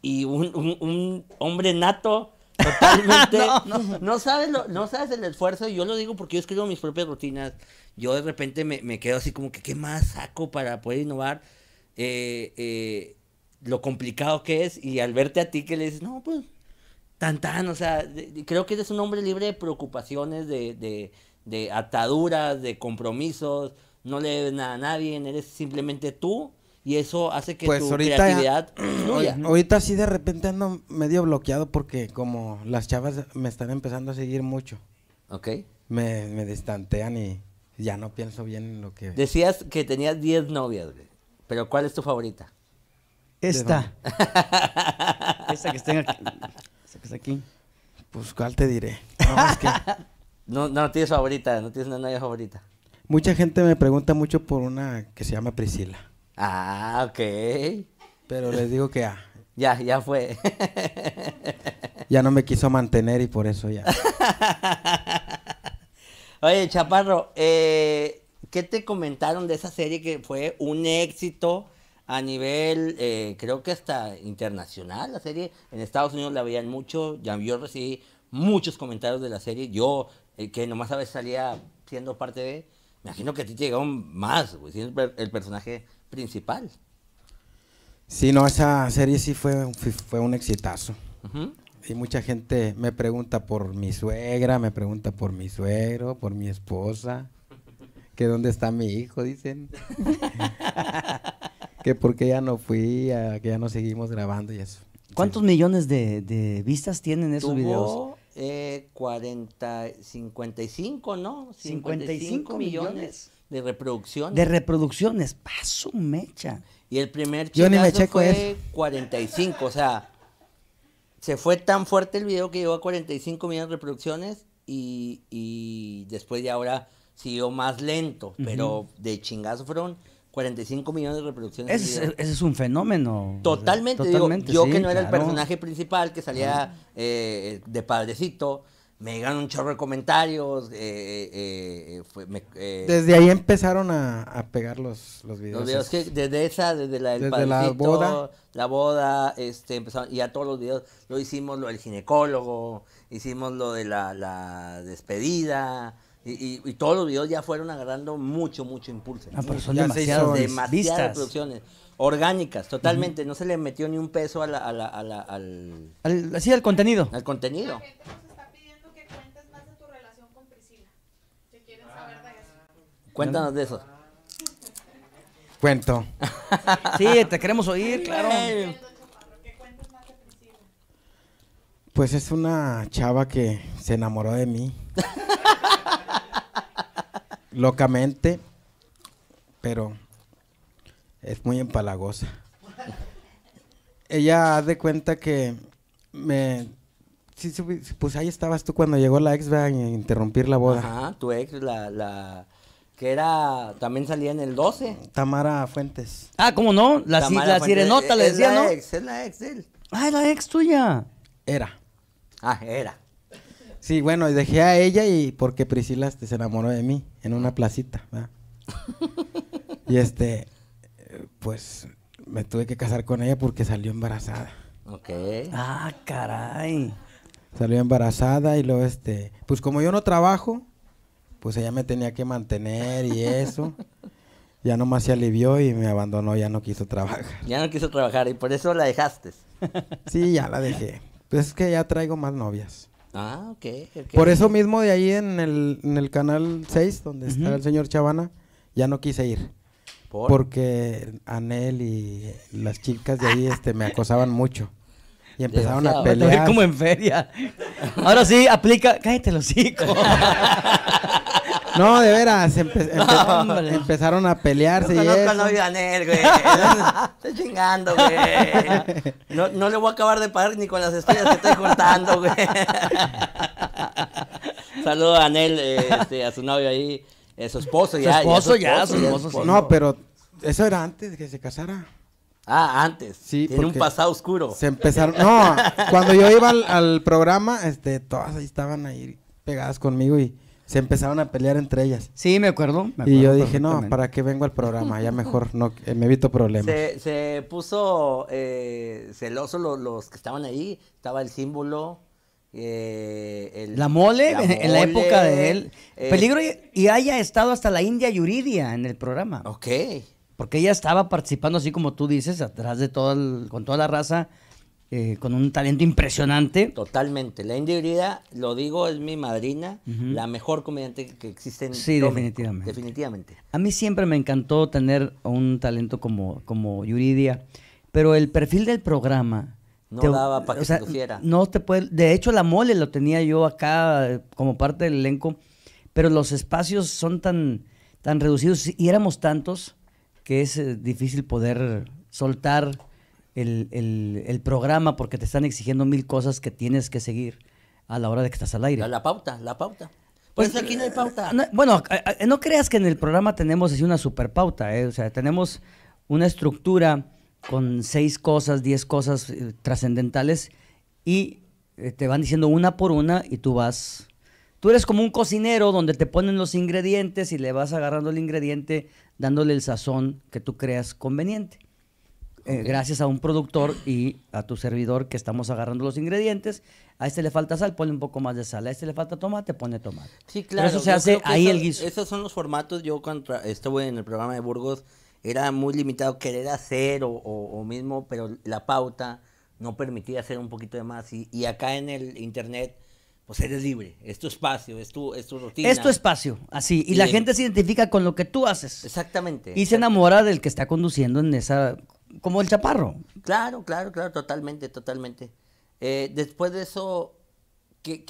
y un, hombre nato. Totalmente. no, sabes no sabes el esfuerzo. y Yo lo digo porque yo escribo mis propias rutinas. Yo de repente me, quedo así como que, ¿qué más saco para poder innovar? Eh, eh, lo complicado que es. Y al verte a ti que le dices, no, pues, tan tan. O sea, creo que eres un hombre libre de preocupaciones, de, de, de ataduras, de compromisos. No le debes nada a nadie. Eres simplemente tú y eso hace que pues tu creatividad fluya. Ahorita sí de repente ando medio bloqueado porque como las chavas me están empezando a seguir mucho. Ok. Me, me distantean y ya no pienso bien en lo que... Decías que tenías 10 novias, güey. Pero ¿cuál es tu favorita? Esta. Esta que está aquí. Esta que está aquí. Pues ¿cuál te diré? No, no, no tienes favorita, no tienes una novia favorita. Mucha gente me pregunta mucho por una que se llama Priscila. Ah, ok. Pero les digo que ya. ya, ya fue. ya no me quiso mantener y por eso ya. Oye, Chaparro, eh, ¿qué te comentaron de esa serie que fue un éxito a nivel, eh, creo que hasta internacional? La serie en Estados Unidos la veían mucho, ya yo recibí muchos comentarios de la serie, yo, que nomás a veces salía siendo parte de, me imagino que a ti te llegaron más, güey, el personaje principal. Sí, no, esa serie sí fue, fue un exitazo. Y mucha gente me pregunta por mi suegra, me pregunta por mi suegro, por mi esposa, que dónde está mi hijo, dicen. que porque ya no fui, que ya no seguimos grabando y eso. ¿Cuántos millones de, vistas tienen esos Tuvo, videos? Eh, 40, 55, ¿no? 55, millones. De reproducciones? De reproducciones. Paso mecha. Y el primer chingazo fue 45, o sea, se fue tan fuerte el video que llegó a 45 millones de reproducciones y, después de ahora siguió más lento, pero de chingazo fueron 45 millones de reproducciones. Ese, es un fenómeno. Totalmente, digo, yo que no era el personaje principal, que salía eh, de padrecito, me llegaron un chorro de comentarios. Eh, eh, eh, desde ahí empezaron a, pegar los, los videos. Los videos que desde esa, desde la, del desde la boda. La boda, este, empezaron, y a todos los videos. Lo hicimos lo del ginecólogo, hicimos lo de la, despedida. Y, todos los videos ya fueron agarrando mucho, mucho impulso. Ah, pero son demasiadas, producciones. Orgánicas, totalmente. No se le metió ni un peso a la, al... al contenido. Al contenido. Cuéntanos de eso. Cuento. sí, te queremos oír, claro. Pues es una chava que se enamoró de mí. Locamente, pero es muy empalagosa. Ella de cuenta que me... Sí, pues ahí estabas tú cuando llegó la ex, a interrumpir la boda. Ajá, tu ex, la, la, que era también salía en el 12. Tamara Fuentes. Ah, ¿cómo no? La, sirenota le decía, ¿no? Ex, es la ex él. Ah, es la ex tuya. Era. Ah, era. Sí, bueno, dejé a ella y porque Priscila se enamoró de mí en una placita, y este, pues me tuve que casar con ella porque salió embarazada. Ok. Ah, caray. Salió embarazada y luego este, pues como yo no trabajo, pues ella me tenía que mantener y eso. ya nomás se alivió y me abandonó, ya no quiso trabajar. Ya no quiso trabajar y por eso la dejaste. sí, ya la dejé. Pues es que ya traigo más novias. Ah, ok. Por eso mismo de ahí en el, canal 6, donde está el señor Chavana, ya no quise ir. Porque Anel y las chicas de ahí este, me acosaban mucho. Y empezaron a pelear. como en feria. Ahora sí, aplica. Cállate los hocico. No, de veras, empezaron a pelearse Yo y conozco al novio de Anel, güey. Estoy chingando, güey. No, le voy a acabar de pagar ni con las estrellas que estoy cortando, güey. Saludo a Anel, este, a su novio ahí, eh, su esposo ya. Su su esposo, ya, su esposo, ya, su esposo No, pero eso era antes de que se casara. Ah, antes. Sí. Tiene un pasado oscuro. Se empezaron. No, cuando yo iba al, programa, este, todas ahí estaban ahí pegadas conmigo y se empezaron a pelear entre ellas. Sí, me acuerdo. y yo dije, no, ¿para qué vengo al programa? Ya mejor no, eh, me evito problemas. Se, puso eh, celoso los que estaban ahí. Estaba el símbolo. Eh, la, mole, en la época de él. Eh, Peligro y, y haya estado hasta la India Yuridia en el programa. Ok porque ella estaba participando, así como tú dices, atrás de todo con toda la raza, eh, con un talento impresionante. Totalmente. La individualidad, lo digo, es mi madrina, la mejor comediante que existe en Sí, definitivamente. Definitivamente. A mí siempre me encantó tener un talento como, como Yuridia, pero el perfil del programa... No daba para que o No te puede... De hecho, la mole lo tenía yo acá eh, como parte del elenco, pero los espacios son tan, tan reducidos y éramos tantos que es eh, difícil poder soltar el, programa porque te están exigiendo mil cosas que tienes que seguir a la hora de que estás al aire. La, pauta, la pauta. Pues, aquí no hay pauta. bueno, no creas que en el programa tenemos así una super pauta, eh, o sea, tenemos una estructura con seis cosas, diez cosas eh, trascendentales y te van diciendo una por una y tú vas... Tú eres como un cocinero donde te ponen los ingredientes y le vas agarrando el ingrediente dándole el sazón que tú creas conveniente. Eh, gracias a un productor y a tu servidor que estamos agarrando los ingredientes. A este le falta sal, pone un poco más de sal. A este le falta tomate, pone tomate. Sí, claro. eso se hace ahí el guiso. Esos son los formatos. Yo contra, estuve en el programa de Burgos, era muy limitado querer hacer o, o, o mismo, pero la pauta no permitía hacer un poquito de más. Y, y acá en el internet pues eres libre, es tu espacio, es tu, es tu rutina. Es tu espacio, así. Y, la gente se identifica con lo que tú haces. Exactamente. Y se enamora del que está conduciendo en esa, como el chaparro. Claro, claro, claro, totalmente, totalmente. Eh, después de eso, ¿qué,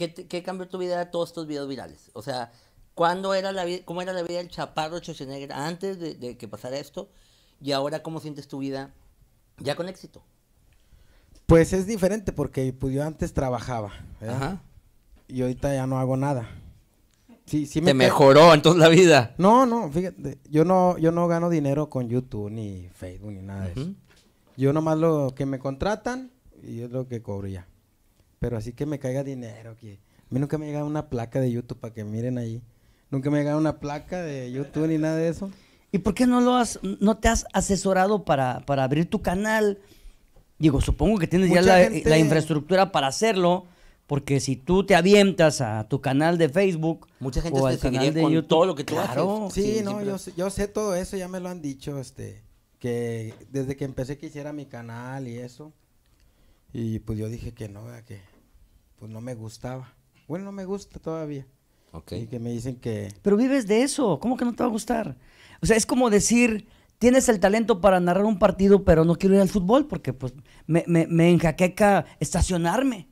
cambió tu vida a todos estos videos virales? O sea, ¿cuándo era la ¿cómo era la vida del chaparro chochenegra antes de, que pasara esto? Y ahora, ¿cómo sientes tu vida ya con éxito? Pues es diferente porque pues, yo antes trabajaba. ¿verdad? Ajá y ahorita ya no hago nada. Sí, sí me ¿Te mejoró entonces la vida? No, no, fíjate, yo no, yo no gano dinero con YouTube ni Facebook ni nada de eso. Yo nomás lo que me contratan y es lo que cobro ya. Pero así que me caiga dinero, que a mí nunca me llega una placa de YouTube para que miren ahí. Nunca me llegado una placa de YouTube ni nada de eso. ¿Y por qué no lo has, no te has asesorado para, abrir tu canal? Digo, supongo que tienes ya la, la, infraestructura para hacerlo. Porque si tú te avientas a tu canal de Facebook, mucha gente o al canal de YouTube, todo lo que tú haces. Sí, no, yo, sé todo eso, ya me lo han dicho, este, que desde que empecé que hiciera mi canal y eso, y pues yo dije que no, que pues no me gustaba. Bueno, no me gusta todavía. Okay. Y que me dicen que... Pero vives de eso, ¿cómo que no te va a gustar? O sea, es como decir, tienes el talento para narrar un partido, pero no quiero ir al fútbol porque pues me, me enjaqueca estacionarme.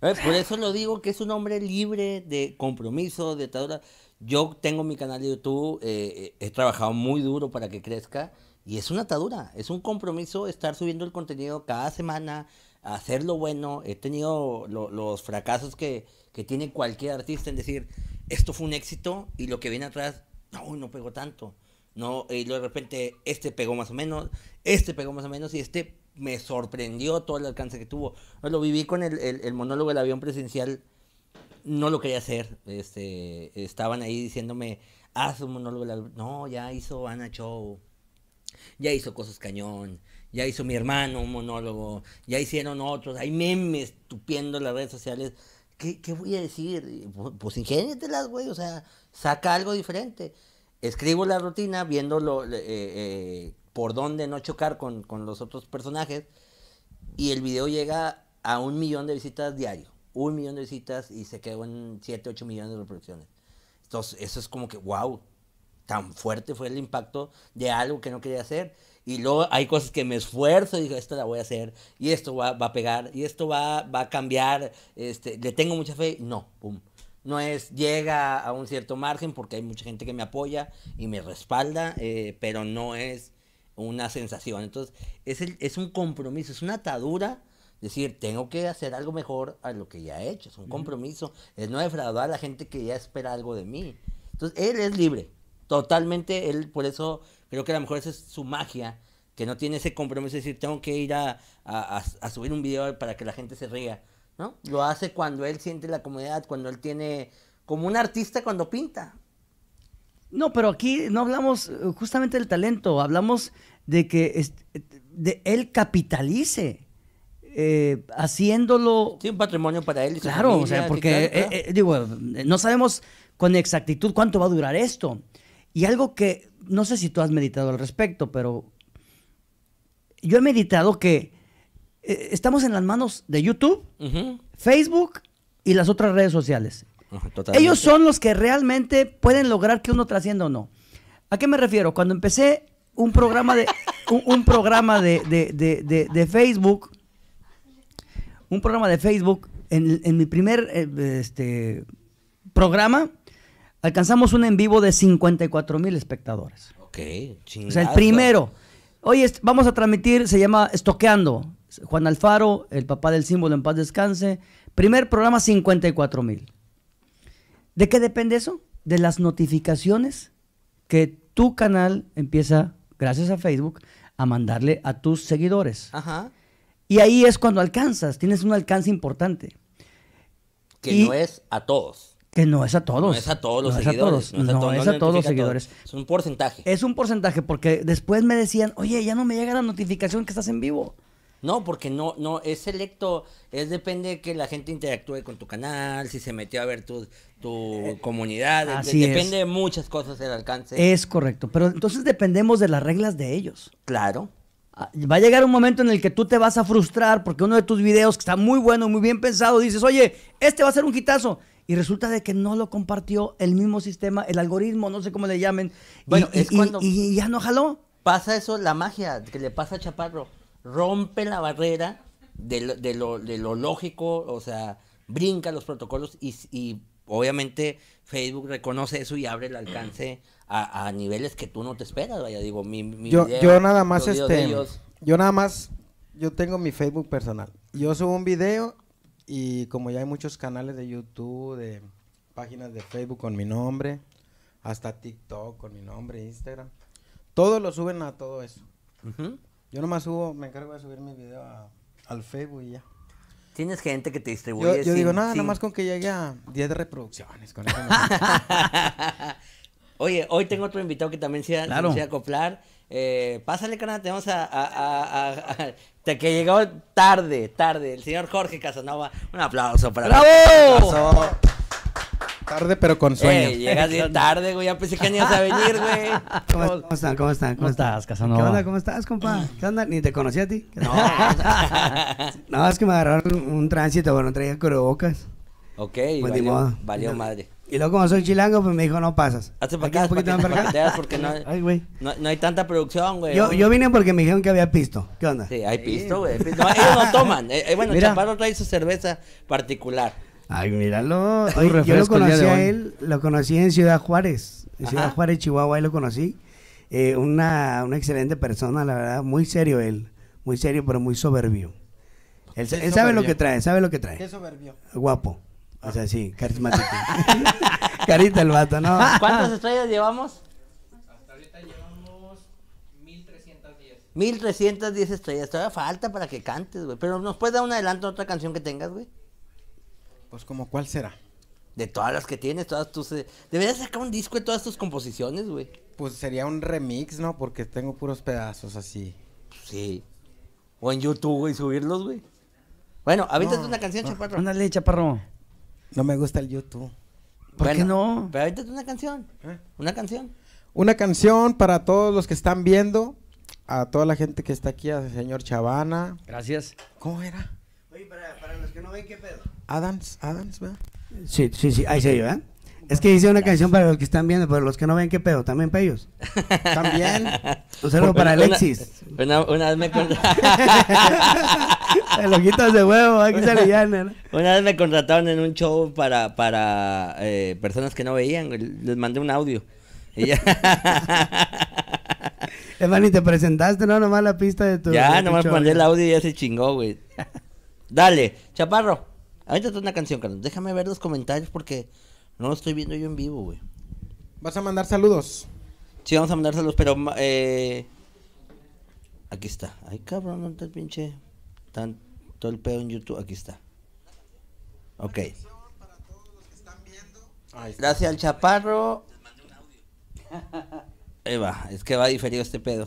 Eh, por eso lo digo que es un hombre libre de compromiso, de atadura. Yo tengo mi canal de YouTube, eh, eh, he trabajado muy duro para que crezca y es una atadura, es un compromiso estar subiendo el contenido cada semana, hacerlo bueno. He tenido los fracasos que, que tiene cualquier artista en decir, esto fue un éxito y lo que viene atrás, no, no pegó tanto. No, y de repente este pegó más o menos, este pegó más o menos y este me sorprendió todo el alcance que tuvo. Lo viví con el, monólogo del avión presencial. no lo quería hacer. Este, estaban ahí diciéndome, haz un monólogo No, ya hizo Ana Show, ya hizo Cosas Cañón, ya hizo mi hermano un monólogo, ya hicieron otros, hay memes estupiendo en las redes sociales. ¿Qué, voy a decir? Pues las güey, o sea, saca algo diferente escribo la rutina viéndolo... lo, eh, eh, por dónde no chocar con, con los otros personajes. Y el video llega a un millón de visitas diario. Un millón de visitas y se quedó en 7, 8 millones de reproducciones. Entonces, eso es como que, wow, tan fuerte fue el impacto de algo que no quería hacer. Y luego hay cosas que me esfuerzo y digo, esto la voy a hacer, y esto va, a pegar, y esto va, va, a cambiar, este, le tengo mucha fe. No, pum. No es, llega a un cierto margen porque hay mucha gente que me apoya y me respalda, eh, pero no es, una sensación. Entonces, es, es un compromiso, es una atadura. Decir, tengo que hacer algo mejor a lo que ya he hecho. Es un compromiso. Es no defraudar a la gente que ya espera algo de mí. Entonces, él es libre. Totalmente, él, por eso creo que a lo mejor esa es su magia, que no tiene ese compromiso de decir, tengo que ir a, a, subir un video para que la gente se ría. ¿no? Lo hace cuando él siente la comodidad, cuando él tiene, como un artista cuando pinta. No, pero aquí no hablamos eh, justamente del talento, hablamos de que de él capitalice. Eh, haciéndolo. Sí, un patrimonio para él. claro, o sea, porque eh, digo, no sabemos con exactitud cuánto va a durar esto. Y algo que no sé si tú has meditado al respecto, pero yo he meditado que estamos en las manos de YouTube, Facebook y las otras redes sociales. Ellos son los que realmente pueden lograr que uno trascienda o no. ¿A qué me refiero? Cuando empecé un programa de, un, programa de, Facebook, un programa de Facebook, en, mi primer eh, este, programa, alcanzamos un en vivo de 54 mil espectadores. Ok, O sea, el primero. Hoy vamos a transmitir, se llama Estoqueando. Juan Alfaro, el papá del símbolo en paz descanse. Primer programa, 54 mil. ¿De qué depende eso? De las notificaciones que tu canal empieza, gracias a Facebook, a mandarle a tus seguidores. Ajá. Y ahí es cuando alcanzas, tienes un alcance importante. Que no es a todos. Que no es a todos. No es a todos los seguidores. es a todos, es a los seguidores. Es un porcentaje. Es un porcentaje, porque después me decían, oye, ya no me llega la notificación que estás en vivo. No, porque no, no, es selecto, es depende de que la gente interactúe con tu canal, si se metió a ver tu, eh, comunidad, depende de muchas cosas el alcance. Es correcto, pero entonces dependemos de las reglas de ellos. Claro. Ah, va a llegar un momento en el que tú te vas a frustrar porque uno de tus videos que está muy bueno, muy bien pensado, dices, oye, este va a ser un quitazo. Y resulta de que no lo compartió el mismo sistema, el algoritmo, no sé cómo le llamen. Bueno, y, y ya no jaló. Pasa eso, la magia que le pasa a Chaparro rompe la barrera de lo, lógico, o sea, brinca los protocolos y, obviamente Facebook reconoce eso y abre el alcance a, niveles que tú no te esperas, vaya, digo, mi, yo, nada más este, yo nada más, yo tengo mi Facebook personal, yo subo un video y como ya hay muchos canales de YouTube, de páginas de Facebook con mi nombre, hasta TikTok con mi nombre, Instagram, todo lo suben a todo eso. Yo nomás subo, me encargo de subir mi video al Facebook y ya. Tienes gente que te distribuye. Yo, yo digo, nada, nomás con que llegue a 10 reproducciones. Oye, hoy tengo otro invitado que también se claro. Eh, va a acoplar. pásale, canal, tenemos a, que llegó tarde, tarde, el señor Jorge Casanova. Un aplauso para ¡Bravo! Tarde, pero con sueño. llegas bien tarde, güey. Ya pensé que ni ibas a venir, güey. ¿Cómo, están? ¿Cómo están? ¿Cómo, estás, Casanova? ¿Qué onda? ¿Cómo estás, compa? ¿Qué onda? ¿Ni te conocí a ti? No. no, es que me agarraron un tránsito, bueno, traía cubrebocas. Ok, pues valió, madre. Y luego como soy chilango, pues me dijo, no pasas. Hace para acá, poquito porque no, No, hay tanta producción, güey. Yo, yo, vine porque me dijeron que había pisto. ¿Qué onda? Sí, hay pisto, güey. ellos no toman. Eh, eh bueno, Chaparro trae su cerveza particular. Ay, míralo. yo lo conocí a él, lo conocí en Ciudad Juárez. En Ciudad Juárez, Chihuahua, ahí lo conocí. Eh, una, una excelente persona, la verdad, muy serio él. Muy serio, pero muy soberbio. Él, sabe lo que trae, sabe lo que trae. ¿Qué soberbio? Guapo. O sea, sí, carismático. Carita el vato, ¿no? ¿Cuántas estrellas llevamos? Hasta ahorita llevamos 1310. 1310 estrellas. Todavía falta para que cantes, güey. Pero nos puedes dar un adelanto a otra canción que tengas, güey. Pues como cuál será. De todas las que tienes, todas tus... Eh, deberías sacar un disco de todas tus composiciones, güey. Pues sería un remix, ¿no? Porque tengo puros pedazos así. Sí. O en YouTube, güey, subirlos, güey. Bueno, avítate una canción, ah, Chaparro. Ándale, Chaparro. No me gusta el YouTube. ¿Por no? Pero avítate una canción. ¿Eh? Una canción. Una canción para todos los que están viendo. A toda la gente que está aquí, al señor Chavana. Gracias. ¿Cómo era? Oye, para los que no ven, ¿qué pedo? Adams, Adams, ¿verdad? Sí, sí, sí, ahí se yo, ¿eh? Es que hice una canción para los que están viendo, pero los que no ven, ¿qué pedo? También para ellos. También. Un saludo para Alexis. Una, vez me El ojito de huevo, aquí Una vez me contrataron en un show para, para eh, personas que no veían. Les mandé un audio. Y ya... te presentaste, ¿no? Nomás la pista de tu. Ya, nomás mandé el audio y ya se chingó, güey. Dale, chaparro. Ahorita una canción, Carlos. Déjame ver los comentarios porque no lo estoy viendo yo en vivo, güey. ¿Vas a mandar saludos? Sí, vamos a mandar saludos, pero. Eh, aquí está. Ay, cabrón, no te pinche. Tanto el pedo en YouTube. Aquí está. Ok. Gracias al chaparro. Ahí va, es que va diferido este pedo.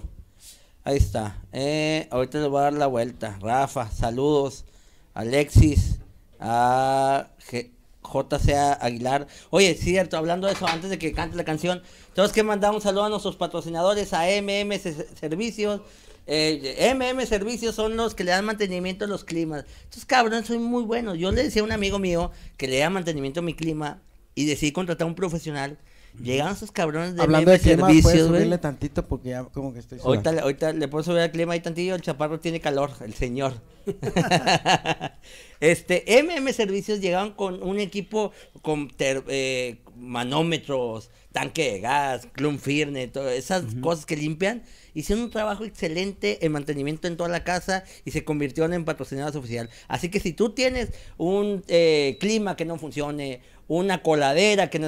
Ahí está. Eh, ahorita le voy a dar la vuelta. Rafa, saludos. Alexis, a JCA Aguilar. Oye, es cierto, hablando de eso, antes de que cante la canción, tenemos que mandar un saludo a nuestros patrocinadores, a MM Servicios. Eh, MM Servicios son los que le dan mantenimiento a los climas. Estos cabrón, son muy buenos. Yo le decía a un amigo mío que le da mantenimiento a mi clima y decidí contratar a un profesional Llegaron esos cabrones de MM Hablando de clima, servicios, subirle tantito porque ya como que estoy Ahorita, le- puedo subir al clima ahí tantito... el chaparro tiene calor, el señor. este, MM Servicios llegaban con un equipo con eh, manómetros, tanque de gas, Clumfirne, todas esas cosas que limpian. Hicieron un trabajo excelente en mantenimiento en toda la casa y se convirtieron en patrocinados oficial. Así que si tú tienes un eh, clima que no funcione, una coladera que,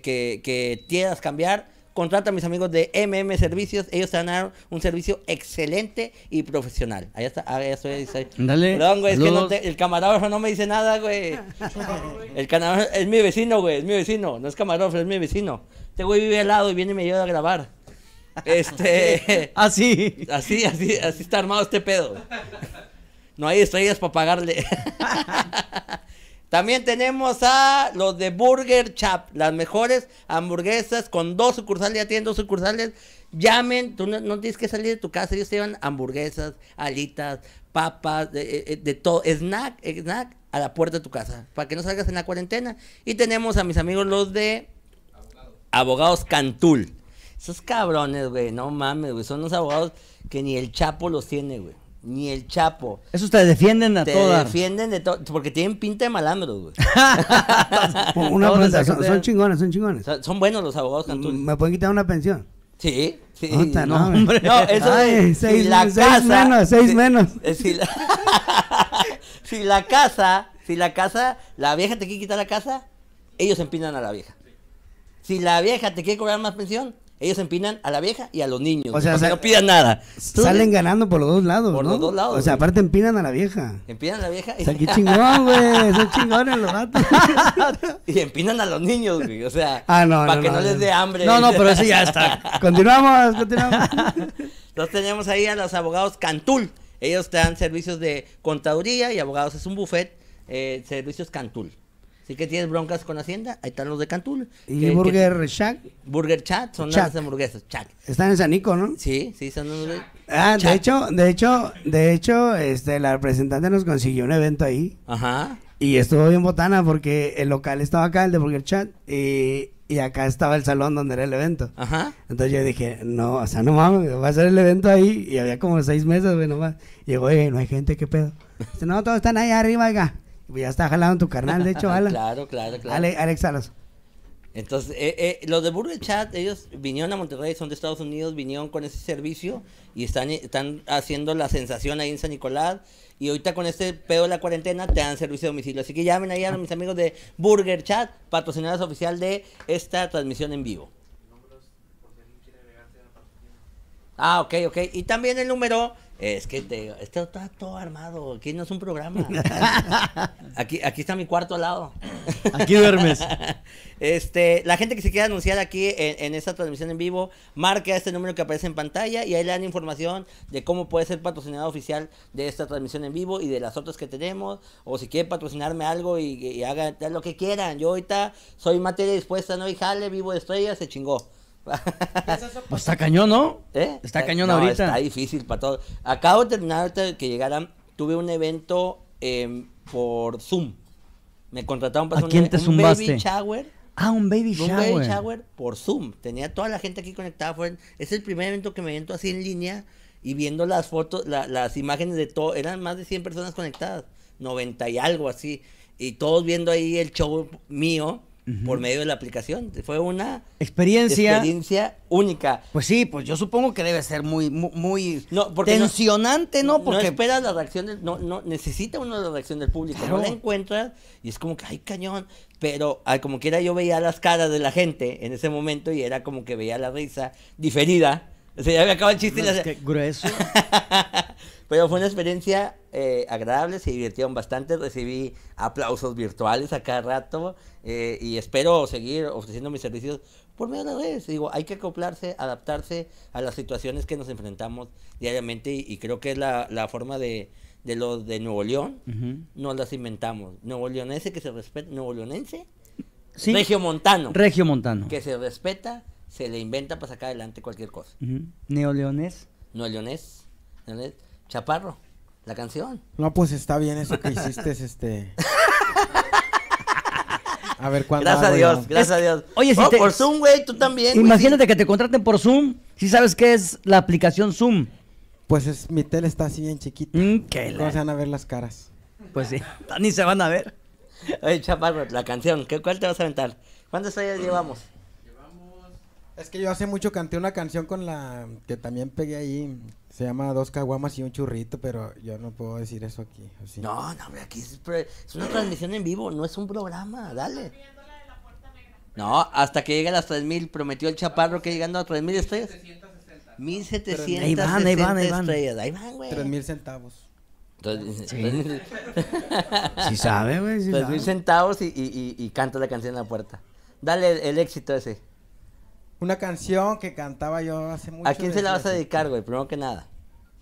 que, quieras cambiar, contrata a mis amigos de MM Servicios. Ellos te van a dar un servicio excelente y profesional. Allá está. Ahí estoy, Dale. Perdón, güey, es que el camarógrafo no me dice nada, güey. El camarógrafo es mi vecino, güey. Es mi vecino. No es camarógrafo, es mi vecino. Este güey vive al lado y viene y me ayuda a grabar. Este. Así. Ah, así, así, así está armado este pedo. No hay estrellas para pagarle. También tenemos a los de Burger Chap, las mejores hamburguesas con dos sucursales, ya tienen dos sucursales. Llamen, tú no, tienes que salir de tu casa, ellos te llevan hamburguesas, alitas, papas, de, eh, eh, todo, snack, eh, snack a la puerta de tu casa, para que no salgas en la cuarentena. Y tenemos a mis amigos los de abogados, abogados Cantul. Esos cabrones, güey, no mames, güey, son los abogados que ni el Chapo los tiene, güey ni el Chapo. Eso te defienden a todas. Te defienden de todo, porque tienen pinta de malandros, güey. una pregunta, son, chingones, son chingones. Son, buenos los abogados mm, ¿Me pueden quitar una pensión? Sí. Sí, no, hombre. eso seis, la casa, menos, seis menos. Eh, si la casa, si la casa, la vieja te quiere quitar la casa, ellos empinan a la vieja. Si la vieja te quiere cobrar más pensión, ellos empinan a la vieja y a los niños. O sea, no pidan nada. Salen ganando por los dos lados. Por los dos lados. O sea, aparte empinan a la vieja. Empinan a la vieja. Y... O sea, qué chingón, güey. Son chingones los ratos. y empinan a los niños, güey. O sea, ah, para que no, les dé hambre. No, no, pero eso ya está. Continuamos, continuamos. Entonces tenemos ahí a los abogados Cantul. Ellos te dan servicios de contaduría y abogados. Es un buffet, eh, servicios Cantul. Así que tienes broncas con Hacienda, ahí están los de Cantul. ¿Y Burger Chat? Burger Chat son las hamburguesas, chat. Están en Sanico, ¿no? Sí, sí, son hamburguesas. Ah, de hecho, de hecho, de hecho, este, la representante nos consiguió un evento ahí. Ajá. Y estuvo bien botana porque el local estaba acá, el de Burger Chat, y, y acá estaba el salón donde era el evento. Ajá. Entonces yo dije, no, o sea, no mames, va a ser el evento ahí. Y había como seis mesas, güey, nomás. Llegó, oye, no hay gente, ¿qué pedo? Dice, no, todos están ahí arriba, acá. Pues ya está jalando en tu canal, de hecho, Alan. claro, claro, claro. Alex Salas. Entonces, eh, eh, los de Burger Chat, ellos vinieron a Monterrey, son de Estados Unidos, vinieron con ese servicio y están, están haciendo la sensación ahí en San Nicolás. Y ahorita con este pedo de la cuarentena te dan servicio de domicilio. Así que llamen ahí a mis amigos de Burger Chat, patrocinadores oficial de esta transmisión en vivo. Ah, ok, ok. Y también el número es que te, está todo armado. Aquí no es un programa. Aquí, aquí está mi cuarto al lado. Aquí duermes. Este, la gente que se quiera anunciar aquí en, esta transmisión en vivo, marca este número que aparece en pantalla y ahí le dan información de cómo puede ser patrocinado oficial de esta transmisión en vivo y de las otras que tenemos. O si quiere patrocinarme algo y, haga lo que quieran. Yo ahorita soy materia dispuesta, no y jale, vivo de estrellas, se chingó pues está cañón, ¿no? ¿Eh? Está eh, cañón ahorita. Está difícil para todos. Acabo de terminar de que llegaran. Tuve un evento em, por Zoom. Me contrataron para ¿A quién un, baby shower. Ah, un baby shower. Un baby shower por Zoom. Tenía toda la gente aquí conectada. Fue, es el primer evento que me viento así en línea y viendo las fotos, las imágenes de todo. Eran más de 100 personas conectadas, 90 y algo así. Y todos viendo ahí el show mío por medio de la aplicación. Fue una experiencia, única. Pues sí, pues yo supongo que debe ser muy, muy, no, tensionante, ¿no? Porque esperas la reacción, no, no, necesita uno la reacción del público. No la encuentras y es como que, ay, cañón. Pero ah, como quiera yo veía las caras de la gente en ese momento y era como que veía la risa diferida. O sea, ya me acaba el chiste. y la... es que grueso. Pero fue una experiencia eh, agradable, se divirtieron bastante, recibí aplausos virtuales a cada rato eh, y espero seguir ofreciendo mis servicios por medio de Digo, hay que acoplarse, adaptarse a las situaciones que nos enfrentamos diariamente y, creo que es la, forma de, de los de Nuevo León, No las inventamos. Nuevo leonense que se respeta, nuevo leonense, regio montano. Regio montano. Que se respeta, se le inventa para sacar adelante cualquier cosa. Uh -huh. Nuevo Neo Chaparro, la canción. No, pues está bien eso que hiciste, este. A ver cuándo. Gracias a Dios, gracias a Dios. Oye, si te... por Zoom, güey, tú también. Imagínate que te contraten por Zoom. Si sabes qué es la aplicación Zoom. Pues es, mi tele está así bien chiquita. Mm, que se van a ver las caras? Pues sí, ni se van a ver. Oye, chaparro, la canción, ¿qué, ¿cuál te vas a aventar? ¿Cuántos años llevamos? Es que yo hace mucho canté una canción con la que también pegué ahí. Se llama Dos Caguamas y un Churrito, pero yo no puedo decir eso aquí. No, no, aquí es, una transmisión en vivo, no es un programa, dale. No, hasta que llegue a las 3.000, prometió el chaparro que llegando a 3.000 estrellas. 1700 ahí van, ahí van, ahí van. estrellas. Ahí van, güey. 3000 centavos. Si sí. sabe, güey. Sí 3000 centavos y, y, y, canta la canción en la puerta. Dale el éxito ese. Una canción que cantaba yo hace mucho. ¿A quién se la vas a dedicar, güey? Primero que nada.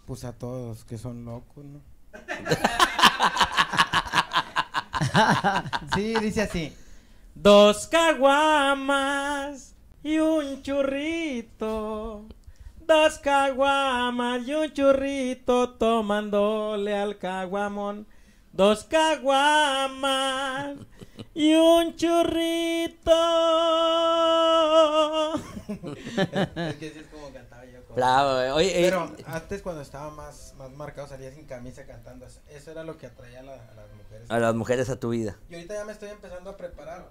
Pues a todos, que son locos, ¿no? sí, dice así. Dos caguamas y un churrito. Dos caguamas y un churrito tomándole al caguamón dos caguamas y un churrito. es que así es como cantaba yo. Eh. Eh, pero antes cuando estaba más, más marcado salía sin camisa cantando. Eso era lo que atraía a, las mujeres. A las mujeres a tu vida. Y ahorita ya me estoy empezando a preparar.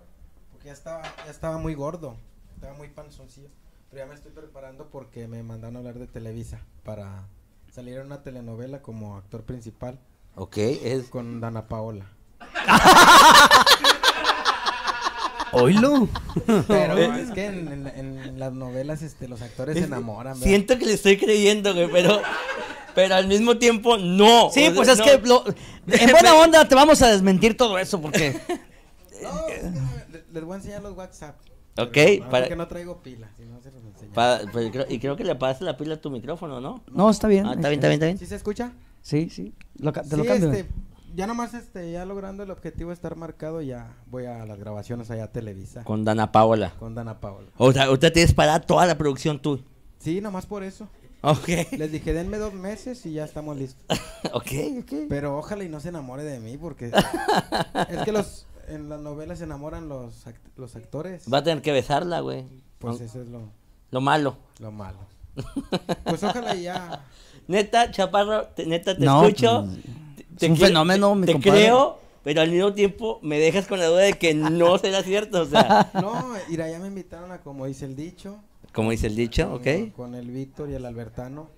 Porque ya estaba, ya estaba muy gordo. Estaba muy panzoncillo. Pero ya me estoy preparando porque me mandaron a hablar de Televisa para salir a una telenovela como actor principal. Ok, es. Con Dana Paola. Oilo. Pero eh. es que en, las novelas este, los actores se enamoran. Siento que le estoy creyendo, güey, pero, pero al mismo tiempo no. Sí, pues es que lo, en buena onda te vamos a desmentir todo eso porque. no, les voy a enseñar los WhatsApp. Ok, para que no traigo pila, si no se los enseño. Pues, y creo que le apagaste la pila a tu micrófono, ¿no? No, está bien. Ah, está este, bien, está bien, está bien. ¿Sí se escucha? Sí, sí. te lo cambio. Este, ya nomás, este, ya logrando el objetivo de estar marcado, ya voy a las grabaciones allá a Televisa. Con Dana Paola. Con Dana Paola. O sea, usted tienes para toda la producción tú. Sí, nomás por eso. Ok. Les dije, denme dos meses y ya estamos listos. ok, ok. Pero ojalá y no se enamore de mí porque es que los en las novelas se enamoran los, los actores. Va a tener que besarla, güey. Pues eso es lo... Lo malo. Lo malo. Pues ojalá y ya Neta, Chaparro, neta, te escucho. Pues, te, fenómeno, creo, pero al mismo tiempo me dejas con la duda de que no será cierto, o sea. No, mira, ya me invitaron a como dice el dicho. Como dice el dicho, ok. Con el Víctor y el Albertano.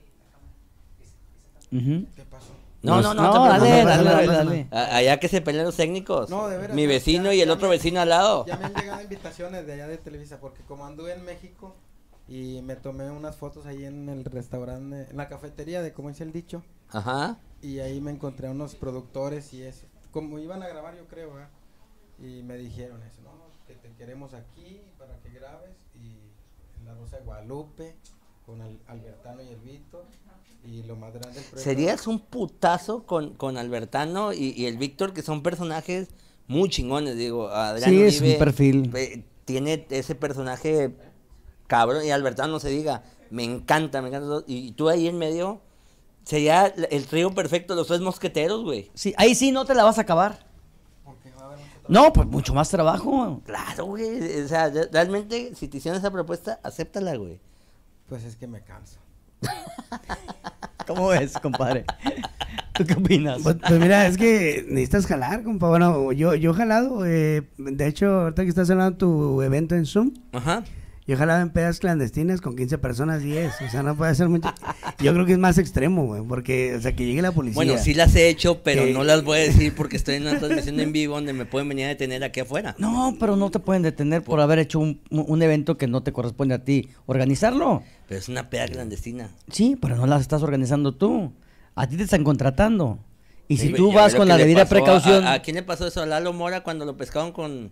¿Qué pasó? No, no, no, no, dale, dale, dale, Allá que se pelean los técnicos. No, de veras. Mi vecino y el otro vecino al lado. Ya me han llegado invitaciones de allá de Televisa, porque como anduve en México, y me tomé unas fotos ahí en el restaurante, en la cafetería de como dice el dicho. Ajá. Y ahí me encontré a unos productores y eso. Como iban a grabar, yo creo, ¿eh? y me dijeron eso, no, que te queremos aquí para que grabes y la Rosa de Guadalupe con Albertano y el Víctor y lo más grande Serías un putazo con, Albertano y, el Víctor que son personajes muy chingones, digo, Adrián Sí, es un perfil. Eh, tiene ese personaje cabrón, y Albertano se diga, me encanta, me encanta. Y, tú ahí en medio, sería el trío perfecto, los tres mosqueteros, güey. Sí, ahí sí no te la vas a acabar. Porque va a haber mucho No, pues mucho más trabajo. Claro, güey. O sea, realmente, si te hicieron esa propuesta, acéptala, güey. Pues es que me canso. ¿Cómo ves, compadre? ¿Tú qué opinas? Pues, pues mira, es que necesitas jalar, compadre. Bueno, yo, yo he jalado. Eh, de hecho, ahorita que estás hablando tu evento en Zoom. Ajá. Y ojalá en pedas clandestinas con 15 personas, 10. O sea, no puede ser mucho. Yo creo que es más extremo, güey, porque, o sea, que llegue la policía. Bueno, sí las he hecho, pero no las voy a decir porque estoy en una transmisión en vivo donde me pueden venir a detener aquí afuera. No, pero no te pueden detener por haber hecho un, evento que no te corresponde a ti organizarlo. Pero es una peda clandestina. Sí, pero no las estás organizando tú. A ti te están contratando. Y si tú vas con la debida precaución. A, a, quién le pasó eso? ¿A Lalo Mora cuando lo pescaron con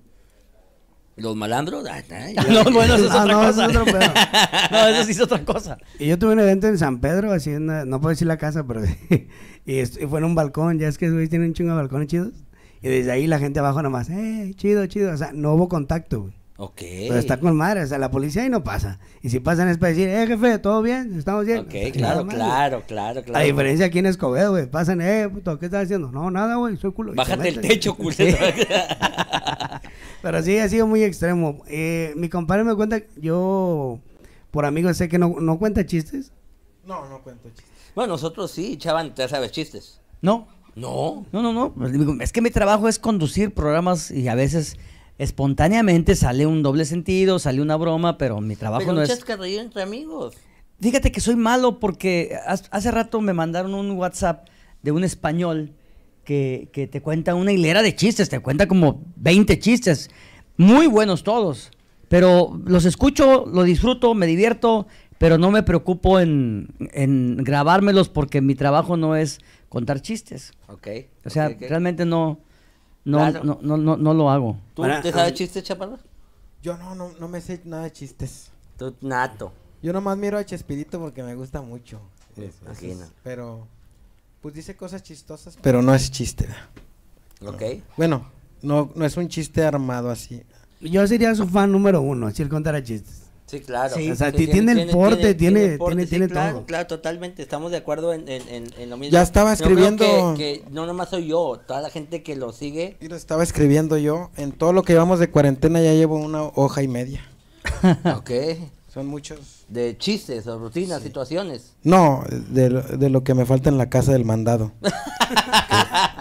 ¿Los malandros? Ah, no, bueno, eso es ah, otra cosa. no, eso sí es otra cosa. Y yo tuve un evento en San Pedro, así en no puedo decir la casa, pero y, fue en un balcón, ya es que güey tienen un chingo de balcones chidos. Y desde ahí la gente abajo nomás, eh, chido, chido. O sea, no hubo contacto, güey. Ok. Pero está con madre, o sea, la policía ahí no pasa. Y si pasan es para decir, eh, jefe, ¿todo bien? ¿Estamos bien? Ok, claro, claro, claro, claro. La diferencia aquí en Escobedo, güey, pasan, eh, puto, ¿qué estás haciendo? No, nada, güey, soy culo. Bájate el techo, culo. Pero sí, ha sido muy extremo. Eh, mi compadre me cuenta, yo, por amigos, sé que no, no cuenta chistes. No, no cuento chistes. Bueno, nosotros sí, chaval, ya sabes chistes. No. No. No, no, no. Pues es que mi trabajo es conducir programas y a veces espontáneamente sale un doble sentido, sale una broma, pero mi trabajo no es. Pero entre amigos. Fíjate que soy malo porque hace rato me mandaron un WhatsApp de un español que, te cuenta una hilera de chistes, te cuenta como 20 chistes, muy buenos todos, pero los escucho, los disfruto, me divierto, pero no me preocupo en, grabármelos porque mi trabajo no es contar chistes. Ok. O sea, realmente no, no, no, no, no, lo hago. ¿Tú te sabes chistes, chaparro? Yo no, no, no me sé nada de chistes. Tú, nato. Yo nomás miro a Chespirito porque me gusta mucho. pero, pues dice cosas chistosas, pero no es chiste. Ok. Bueno, no, no es un chiste armado así. Yo sería su fan número uno, si él contara chistes. Sí, claro. o sea, tiene, el porte, tiene, tiene, todo. Claro, totalmente, estamos de acuerdo en, en, en, lo mismo. Ya estaba escribiendo. No, que, no nomás soy yo, toda la gente que lo sigue. Y lo estaba escribiendo yo. En todo lo que llevamos de cuarentena ya llevo una hoja y media. ok. Son muchos. De chistes, rutinas, situaciones. No, de, de lo que me falta en la casa del mandado.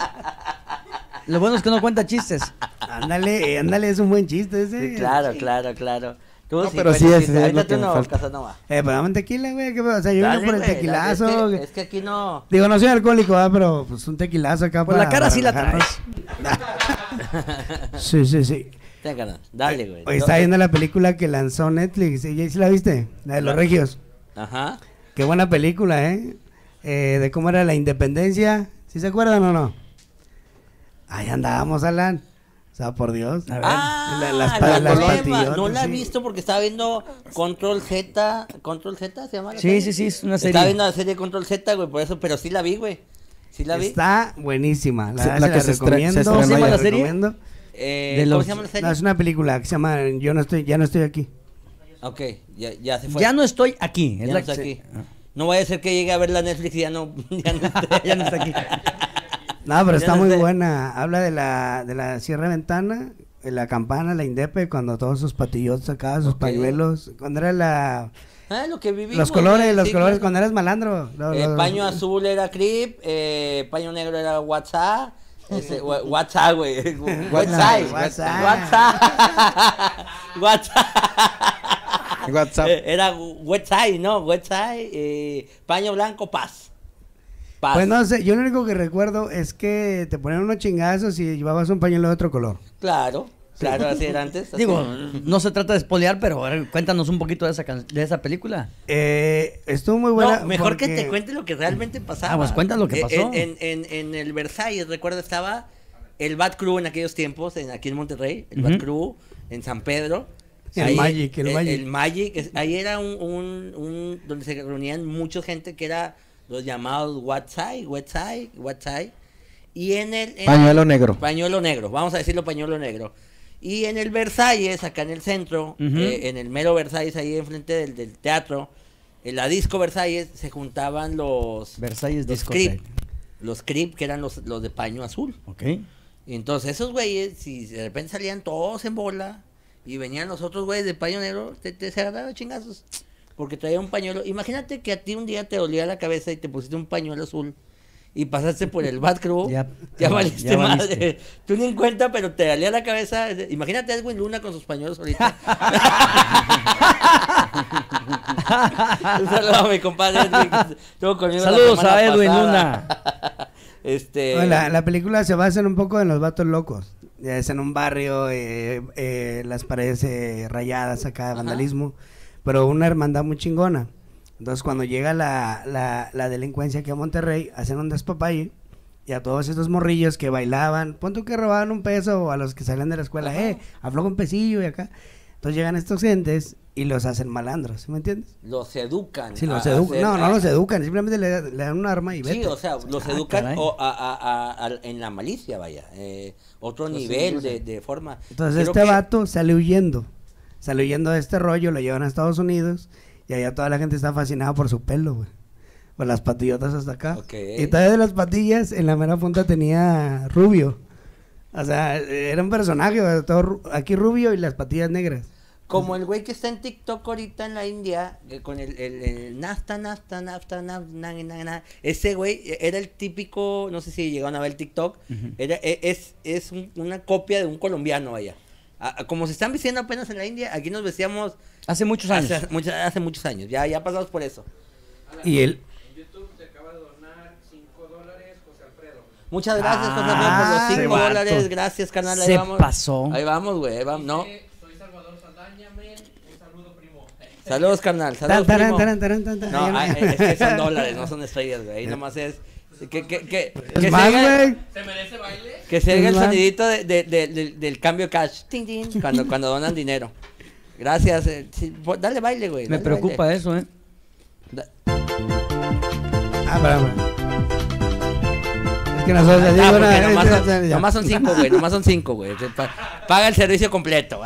lo bueno es que no cuenta chistes. Ándale, eh, ándale, es un buen chiste ese. claro, claro, claro no, pero sí, es, es tengo, que no, Casanova. Eh, pero dame un tequila, güey. ¿qué, o sea, yo vengo por el tequilazo. es, que, aquí no. Digo, no soy alcohólico, pero pues un tequilazo acá. Pues la cara sí la traes. sí, sí, sí. dale, güey. Hoy está viendo la película que lanzó Netflix. y ¿Sí la viste? La de los regios. Ajá. Qué buena película, ¿eh? ¿eh? De cómo era la independencia. ¿Sí se acuerdan o no? Ahí andábamos, Alan. O sea, por Dios. A ver, ah, la, las, la las No la he visto porque estaba viendo Control Z. ¿Control Z se llama? La sí, serie? sí, sí, es una serie. Estaba viendo la serie Control Z, güey, por eso, pero sí la vi, güey. Sí la vi. Está buenísima. La, la que se recomiendo. Eh, ¿Cómo se llama la serie? Eh, ¿Cómo se llama la serie? es una película que se llama Yo no estoy, ya no estoy aquí. Ok, ya, ya se fue. Ya no estoy aquí. Es la no estoy No vaya a ser que llegue a ver la Netflix y ya no, ya no, ya no está aquí. No, pero está muy buena. Habla de la, de la Sierra Ventana, de la campana, la Indepe, cuando todos sus patillos sacaban sus pañuelos. Cuando era la. Ah, lo que vivimos. Los colores, los colores, cuando eras malandro. el eh, paño azul era Crip, eh, paño negro era WhatsApp. WhatsApp, güey. WhatsApp. WhatsApp. WhatsApp. Eh, era WhatsApp, ¿no? WhatsApp. Eh, paño blanco, paz. Pues no sé, yo lo único que recuerdo es que te ponían unos chingazos y llevabas un pañuelo de otro color. Claro. Claro, así era antes. Digo, no se trata de espolear, pero cuéntanos un poquito de esa, de esa película. Eh, estuvo muy buena. mejor que te cuente lo que realmente pasaba. Ah, pues cuéntanos lo que eh, pasó. En, el Versailles, recuerdo, estaba el Bad Crew en aquellos tiempos, en, aquí en Monterrey, el Bad Crew, en San Pedro. El eh, Magic, el, Magic. ahí era un, un, donde se reunían mucha gente que era los llamados WhatsApp, WhatsApp, WhatsApp. Y en el... pañuelo negro. Pañuelo negro, vamos a decirlo pañuelo negro. Y en el Versalles, acá en el centro, eh, en el mero Versalles, ahí enfrente del, del teatro, en la disco Versalles se juntaban los... Versalles los los Crip, que eran los, de paño azul. Ok. Y entonces esos güeyes, si de repente salían todos en bola y venían los otros güeyes de paño negro, te, te se agarraban chingazos porque traía un pañuelo. Imagínate que a ti un día te dolía la cabeza y te pusiste un pañuelo azul y pasaste por el Batcrew, ya, ya valiste Tú ni en cuenta, pero te dolía la cabeza. Imagínate a Edwin Luna con sus pañuelos ahorita. Un saludo a mi compadre Saludos a Edwin Luna. Este, la, película se basa en un poco en los vatos locos. Es en un barrio, eh, eh, las paredes eh, rayadas acá, vandalismo pero una hermandad muy chingona. Entonces, cuando llega la, la, la delincuencia aquí a Monterrey, hacen un despapay... y a todos estos morrillos que bailaban, pon que robaban un peso a los que salían de la escuela, eh, afloja un pesillo y acá. Entonces llegan estos gentes y los hacen malandros, me entiendes? Los educan. Sí, los educan. No, no los educan, simplemente le, dan un arma y vete. Sí, o sea, los ah, educan en la malicia, vaya. Eh, otro pues nivel de, forma. Entonces este vato sale huyendo salió de este rollo, lo llevan a Estados Unidos y allá toda la gente está fascinada por su pelo, güey. Por las patillotas hasta acá. Y todavía de las patillas, en la mera punta tenía rubio. O sea, era un personaje, todo, aquí rubio y las patillas negras. Como el güey que está en TikTok ahorita en la India, eh, con el, el, el nafta, nafta, nafta, nafta, na, na, na, Ese güey era el típico, no sé si llegaron a ver el TikTok, era, e, es, es una copia de un colombiano allá como se están vistiendo apenas en la India, aquí nos vestíamos. Hace muchos años. Hace, muchos, años, ya, ya pasamos por eso. Y él. En YouTube te acaba de donar 5 dólares, José Alfredo. Muchas gracias, José Alfredo, por los 5 ah, dólares. Gracias, canal. Ahí vamos. Ahí vamos, güey. vamos, ¿no? Soy Salvador Un saludo, primo. Saludos, canal, Saludos, primo. No, es que son dólares, no son estrellas, güey. Ahí nomás es. Que, que, que, que se, merece baile? Que se haga el sonidito de, de, de, del cambio cash. Ting, ting, cuando, cuando donan dinero. Gracias. Eh, dale baile, güey. Me preocupa eso, ¿eh? ah, bravo. Es que nosotros no, ah, nomás, son, nomás son cinco, güey. Nomás son cinco, güey. Paga el servicio completo.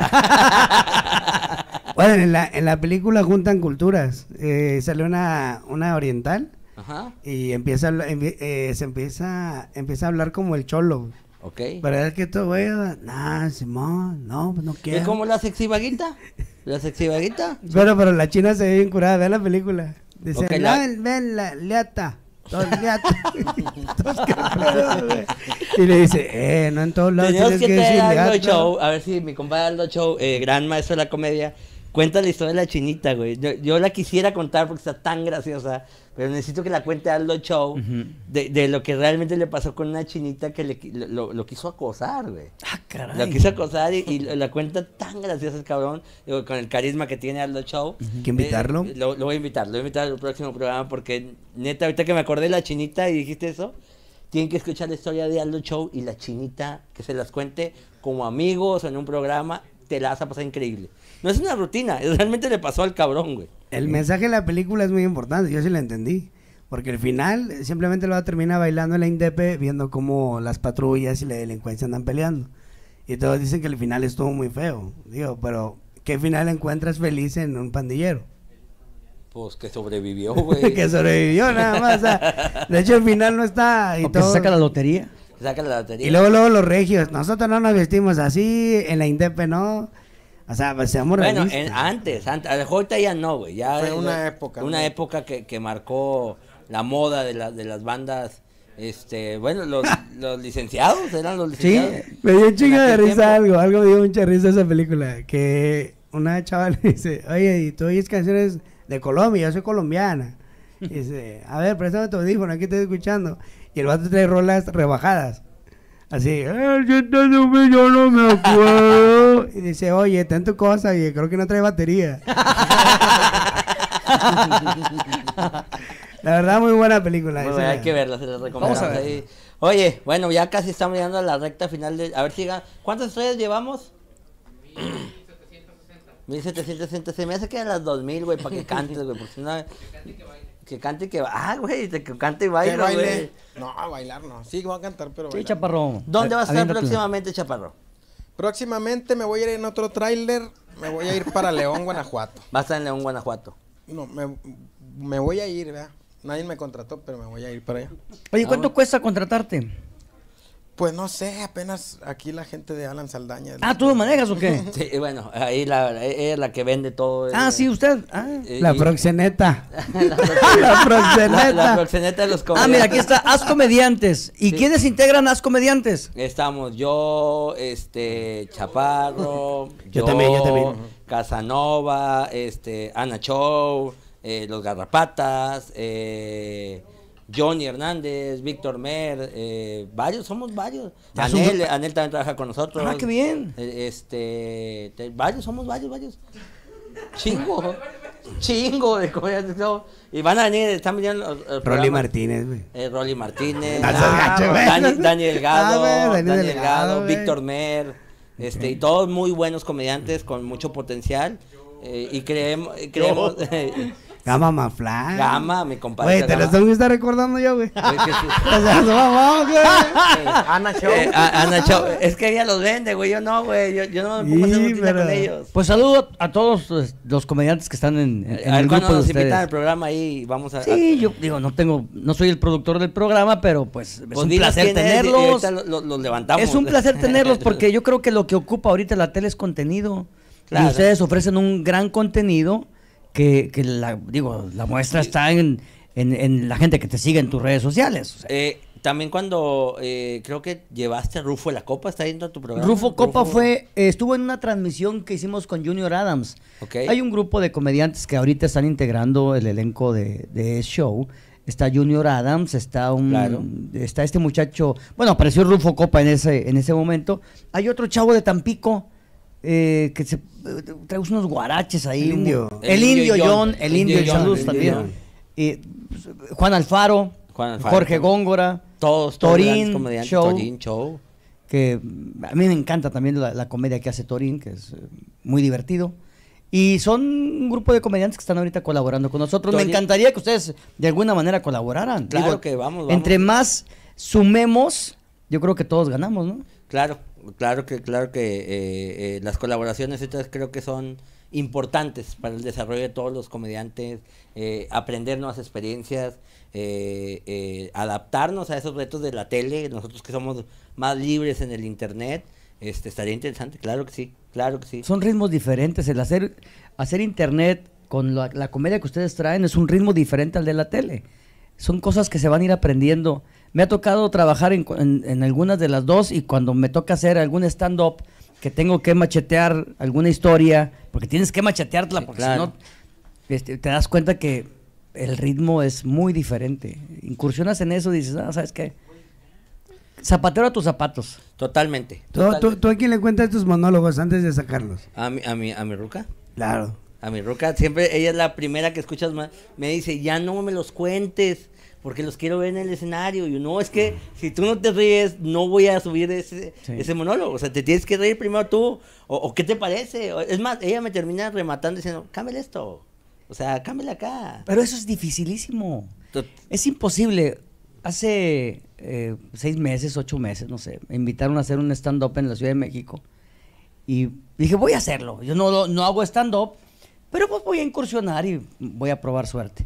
bueno, en la, en la película Juntan Culturas. Eh, salió una, una oriental y empieza a, eh, se empieza, empieza a hablar como el cholo. Ok. ¿Verdad que todo güey, nah, Simón, no, pues no quiero. ¿Es como la sexy vaguita? ¿La sexy vaguita? Pero, pero la china se ve bien curada, ve la película. Dice, okay, la... ven, la leata. y le dice, eh, no en todos lados que, que decir, a ver si mi compadre Aldo Show, eh, gran maestro de la comedia, Cuenta la historia de la chinita, güey. Yo, la quisiera contar porque está tan graciosa, pero necesito que la cuente Aldo Show de, lo que realmente le pasó con una chinita que le, lo, quiso acosar, güey. Ah, caray. Lo quiso acosar y, la cuenta tan graciosa el cabrón, con el carisma que tiene Aldo Show. Uh invitarlo? Eh, lo, voy a invitar, lo voy a invitar al próximo programa porque, neta, ahorita que me acordé de la chinita y dijiste eso, tienen que escuchar la historia de Aldo Show y la chinita que se las cuente como amigos en un programa, te la vas a pasar increíble. No es una rutina, realmente le pasó al cabrón, güey. El mensaje de la película es muy importante, yo sí lo entendí. Porque el final simplemente lo va a terminar bailando en la INDEP viendo cómo las patrullas y la delincuencia andan peleando. Y todos dicen que el final estuvo muy feo. Digo, pero ¿qué final encuentras feliz en un pandillero? Pues que sobrevivió, güey. que sobrevivió nada más. de hecho, el final no está. Y se saca la lotería. saca la lotería. Y luego, luego los regios. Nosotros no nos vestimos así, en la INDEP, no. O sea, pues, seamos Bueno, antes, antes, ahorita ya no, güey. Fue una época. Una época que, que, marcó la moda de, la, de las bandas. Este, bueno, los, los licenciados eran los licenciados. Sí, me dio un de risa algo, algo me dio mucha risa esa película. Que una chava le dice, oye, ¿y tú oyes canciones de Colombia? Yo soy colombiana. Y dice, a ver, préstame tu audífono, aquí estoy escuchando. Y el vato trae rolas rebajadas así, eh, yo no me acuerdo. Y dice, oye, está en tu cosa y creo que no trae batería. La verdad, muy buena película. hay que verla, se la recomiendo. Oye, bueno, ya casi estamos llegando a la recta final. De, a ver si ¿Cuántas estrellas llevamos? 1760. 1760. Se me hace que eran las 2000, güey, para que cantes, güey. Por si no. Que cante y que Ah, güey, que cante y baile, No, a bailar no. Sí, voy a cantar, pero. Sí, ¿Dónde vas a estar próximamente, Chaparrón? Próximamente me voy a ir en otro tráiler. Me voy a ir para León, Guanajuato. va a estar en León, Guanajuato? No, me, voy a ir, ¿verdad? Nadie me contrató, pero me voy a ir para allá. Oye, ¿cuánto ah, cuesta contratarte? Pues no sé, apenas aquí la gente de Alan Saldaña. Ah, ¿tú lo manejas o qué? sí, bueno, ahí la, es la que vende todo. Eh. Ah, sí, usted. Ah. Eh, la, proxeneta. la, proxeneta. la proxeneta. de los comediantes. Ah, mira, aquí está, As Comediantes. ¿Y quiénes integran As Comediantes? Estamos yo, este, Chaparro. yo, también, yo Casanova, este, Ana Chow, eh, Los Garrapatas, eh... Johnny Hernández, Víctor Mer, eh, varios, somos varios. Ah, Anel, Anel también trabaja con nosotros. Ah, qué bien. Eh, este, varios, somos varios, varios. Chingo. chingo de comediantes Y van a venir, están viniendo. Eh, Rolly Martínez, ah, güey. Rolly Martínez. Daniel Dani, Dani, Delgado. Ah, Víctor Mer. Este, y todos muy buenos comediantes con mucho potencial. y creemos, creemos Gama Mafla. Gama, mi compadre. Güey, te lo tengo que estar recordando yo, güey. Ana Show. Eh, Ana Show. Es que ella los vende, güey. Yo no, güey. Yo, yo, no me con ellos. Pues saludo a todos los, comediantes que están en, el grupo de ustedes. invitan al programa ahí vamos a... Sí, yo digo, no tengo... No soy el productor del programa, pero pues, es pues un placer tenerlos. Los levantamos. Es un placer tenerlos porque yo creo que lo que ocupa ahorita la tele es contenido. Y ustedes ofrecen un gran contenido que, la, digo, la muestra está en, en, la gente que te sigue en tus redes sociales. Eh, también cuando eh, creo que llevaste a Rufo a la Copa, está yendo a tu programa. Rufo Copa fue, eh, estuvo en una transmisión que hicimos con Junior Adams. Hay un grupo de comediantes que ahorita están integrando el elenco de, show. Está Junior Adams, está un está este muchacho, bueno, apareció Rufo Copa en ese, en ese momento. Hay otro chavo de Tampico eh, que se trae unos guaraches ahí. El indio. El, indio, John, el indio, indio también. Y, pues, Juan Alfaro, Jorge Góngora, todos, Torín, Show, Que a mí me encanta también la, comedia que hace Torín, que es eh, muy divertido. Y son un grupo de comediantes que están ahorita colaborando con nosotros. Me encantaría que ustedes de alguna manera colaboraran. Claro que vamos. Entre más sumemos, yo creo que todos ganamos, ¿no? Claro. Claro que, claro que eh, eh, las colaboraciones estas creo que son importantes para el desarrollo de todos los comediantes, eh, aprender nuevas experiencias, adaptarnos a esos retos de la tele, nosotros que somos más libres en el internet, este estaría interesante, claro que sí, claro que sí. Son ritmos diferentes, el hacer, hacer internet con la, la comedia que ustedes traen es un ritmo diferente al de la tele. Son cosas que se van a ir aprendiendo me ha tocado trabajar en, en, algunas de las dos y cuando me toca hacer algún stand-up que tengo que machetear alguna historia, porque tienes que machetearla, porque si no este, te das cuenta que el ritmo es muy diferente. Incursionas en eso y dices, ah, ¿sabes qué? Zapatero a tus zapatos. Totalmente. ¿Tú, tú, a quién le cuentas tus monólogos antes de sacarlos? A mi, a mi, a mi ruca. Claro. A mi ruca, siempre ella es la primera que escuchas más. Me dice, ya no me los cuentes porque los quiero ver en el escenario. Y no, es que si tú no te ríes, no voy a subir ese, ese monólogo. O sea, te tienes que reír primero tú. O, qué te parece? Es más, ella me termina rematando diciendo, cámbiale esto. O sea, cámbiale acá. Pero eso es dificilísimo. es imposible. Hace eh, seis meses, ocho meses, no sé, me invitaron a hacer un stand-up en la Ciudad de México. Y dije, voy a hacerlo. Yo no, no hago stand-up, pero pues voy a incursionar y voy a probar suerte.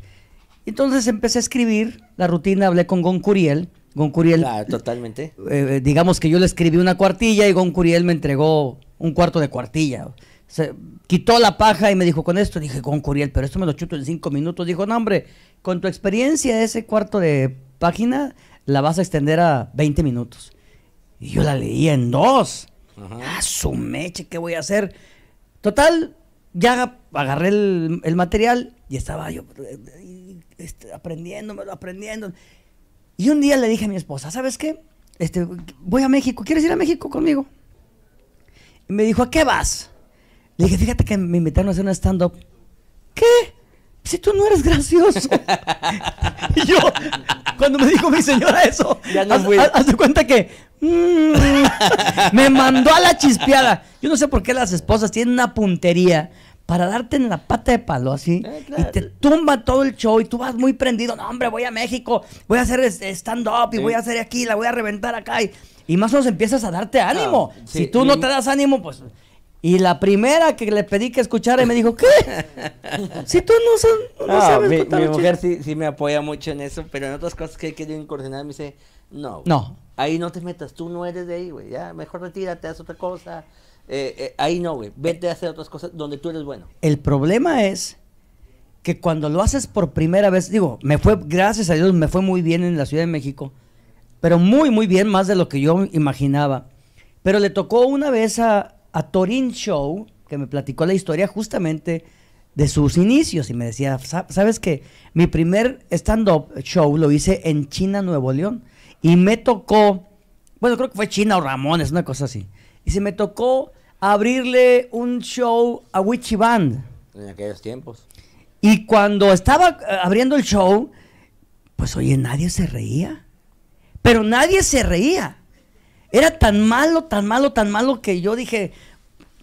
Entonces empecé a escribir la rutina, hablé con Goncuriel. Goncuriel. Claro, ah, totalmente. Eh, eh, digamos que yo le escribí una cuartilla y Goncuriel me entregó un cuarto de cuartilla. quitó la paja y me dijo con esto. Dije, Goncuriel, pero esto me lo chuto en cinco minutos. Dijo, no, hombre, con tu experiencia, ese cuarto de página la vas a extender a 20 minutos. Y yo la leí en dos. Ah, su meche, ¿qué voy a hacer? Total, ya agarré el material y estaba yo este, aprendiéndomelo, aprendiendo. Y un día le dije a mi esposa, ¿sabes qué? Este, voy a México, ¿quieres ir a México conmigo? me dijo, ¿a qué vas? Le dije, fíjate que me invitaron a hacer una stand-up. ¿Qué? Si tú no eres gracioso. y yo, cuando me dijo mi señora eso, ya no de cuenta que mm, me mandó a la chispeada. Yo no sé por qué las esposas tienen una puntería para darte en la pata de palo así eh, y te tumba todo el show y tú vas muy prendido, no hombre, voy a México, voy a hacer stand up y voy a hacer aquí, la voy a reventar acá y, más o menos empiezas a darte ánimo. Si tú no te das ánimo, pues y la primera que le pedí que escuchara y me dijo, ¿qué? si tú no, sabes mi, mujer sí, me apoya mucho en eso, pero en otras cosas que he querido incursionar me dice, no. No. Ahí no te metas, tú no eres de ahí, güey. Ya, mejor retírate, haz otra cosa. Eh, eh, ahí no, güey. Vete a hacer otras cosas donde tú eres bueno. El problema es que cuando lo haces por primera vez, digo, me fue, gracias a Dios, me fue muy bien en la Ciudad de México, pero muy, muy bien, más de lo que yo imaginaba. Pero le tocó una vez a, Torin Show, que me platicó la historia justamente de sus inicios y me decía, ¿sabes qué? Mi primer stand-up show lo hice en China, Nuevo León, y me tocó, bueno, creo que fue China o Ramones, una cosa así y se me tocó abrirle un show a Witchy Band. En aquellos tiempos. Y cuando estaba eh, abriendo el show, pues oye, nadie se reía. Pero nadie se reía. Era tan malo, tan malo, tan malo que yo dije,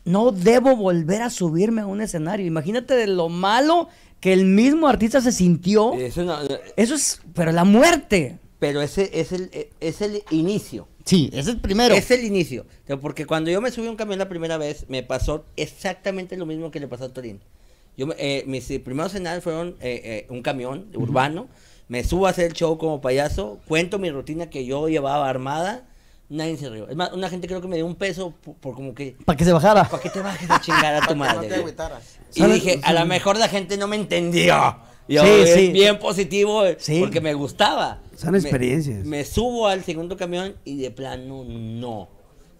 no debo volver a subirme a un escenario. Imagínate de lo malo que el mismo artista se sintió. Eso, eh, es, pero la muerte. Pero ese es eh, es el inicio. Sí, ese es el primero. Es el inicio. Porque cuando yo me subí a un camión la primera vez, me pasó exactamente lo mismo que le pasó a Torín. Yo, eh, mis primeros escenarios fueron eh, eh, un camión urbano. Me subo a hacer el show como payaso. Cuento mi rutina que yo llevaba armada. Nadie se rió. Es más, una gente creo que me dio un peso por, como que. Para que se bajara. Para que te bajes de chingar a tu madre. y dije, a lo mejor la gente no me entendió. Yo, sí, bien positivo, porque me gustaba. Son experiencias. Me, subo al segundo camión y de plano no.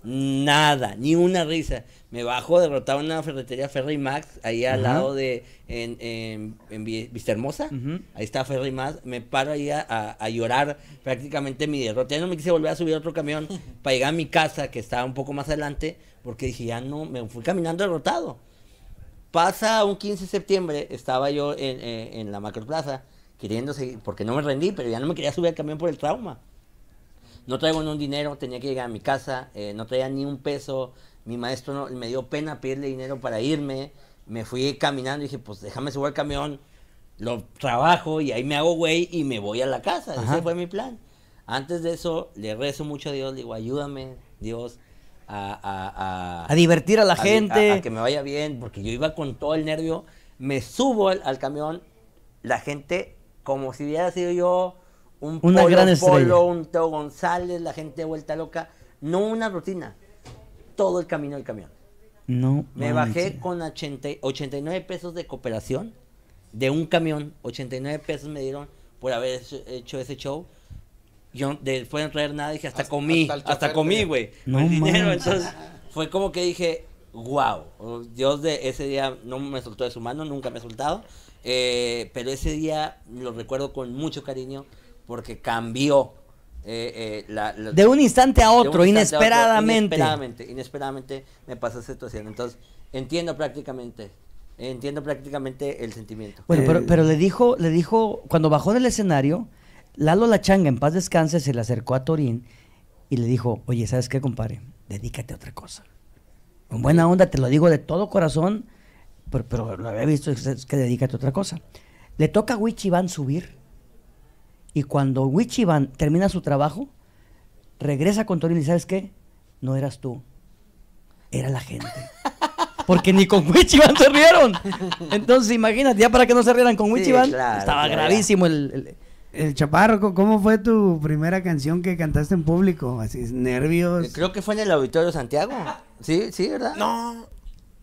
Nada, ni una risa. Me bajo derrotado en una ferretería Ferry Max, ahí al lado de. en, en, en Vista Hermosa. Ahí está Ferry Max. Me paro ahí a, llorar prácticamente mi derrota. no me quise volver a subir a otro camión para llegar a mi casa, que estaba un poco más adelante, porque dije, ya no, me fui caminando derrotado. Pasa un 15 de septiembre, estaba yo en, en, eh, en la Macroplaza queriendo seguir, porque no me rendí, pero ya no me quería subir al camión por el trauma. No traigo ni un dinero, tenía que llegar a mi casa, eh, no traía ni un peso, mi maestro me dio pena pedirle dinero para irme, me fui caminando y dije, pues déjame subir al camión, lo trabajo y ahí me hago güey y me voy a la casa. Ese fue mi plan. Antes de eso, le rezo mucho a Dios, le digo, ayúdame, Dios, a... A, divertir a la gente. A, que me vaya bien, porque yo iba con todo el nervio, me subo al camión, la gente como si hubiera sido yo un una polo, un Teo González, la gente de vuelta loca. No una rutina, todo el camino del camión. No. Me bajé con 80, 89 pesos de cooperación de un camión. 89 pesos me dieron por haber hecho ese show. Yo después de traer nada dije, hasta, comí, hasta, comí, güey. No el dinero. Entonces fue como que dije, wow. Dios de ese día no me soltó de su mano, nunca me ha soltado. Eh, pero ese día lo recuerdo con mucho cariño porque cambió. Eh, eh, de un instante a otro, inesperadamente. inesperadamente. me pasó esa situación. Entonces, entiendo prácticamente. Entiendo prácticamente el sentimiento. Bueno, pero, pero le dijo, le dijo, cuando bajó del escenario, Lalo La Changa, en paz descanse, se le acercó a Torín y le dijo, oye, ¿sabes qué, compadre? Dedícate a otra cosa. con buena onda, te lo digo de todo corazón, pero, lo había visto, es que dedícate a otra cosa. Le toca a Van subir y cuando Van termina su trabajo, regresa con Torino y ¿sabes qué? No eras tú, era la gente. Porque ni con Van se rieron. Entonces, imagínate, ya para que no se rieran con Wichiban, estaba gravísimo el, el el Chaparro, ¿cómo fue tu primera canción que cantaste en público? Así, nervios. Creo que fue en el Auditorio Santiago. Sí, sí, ¿verdad? No,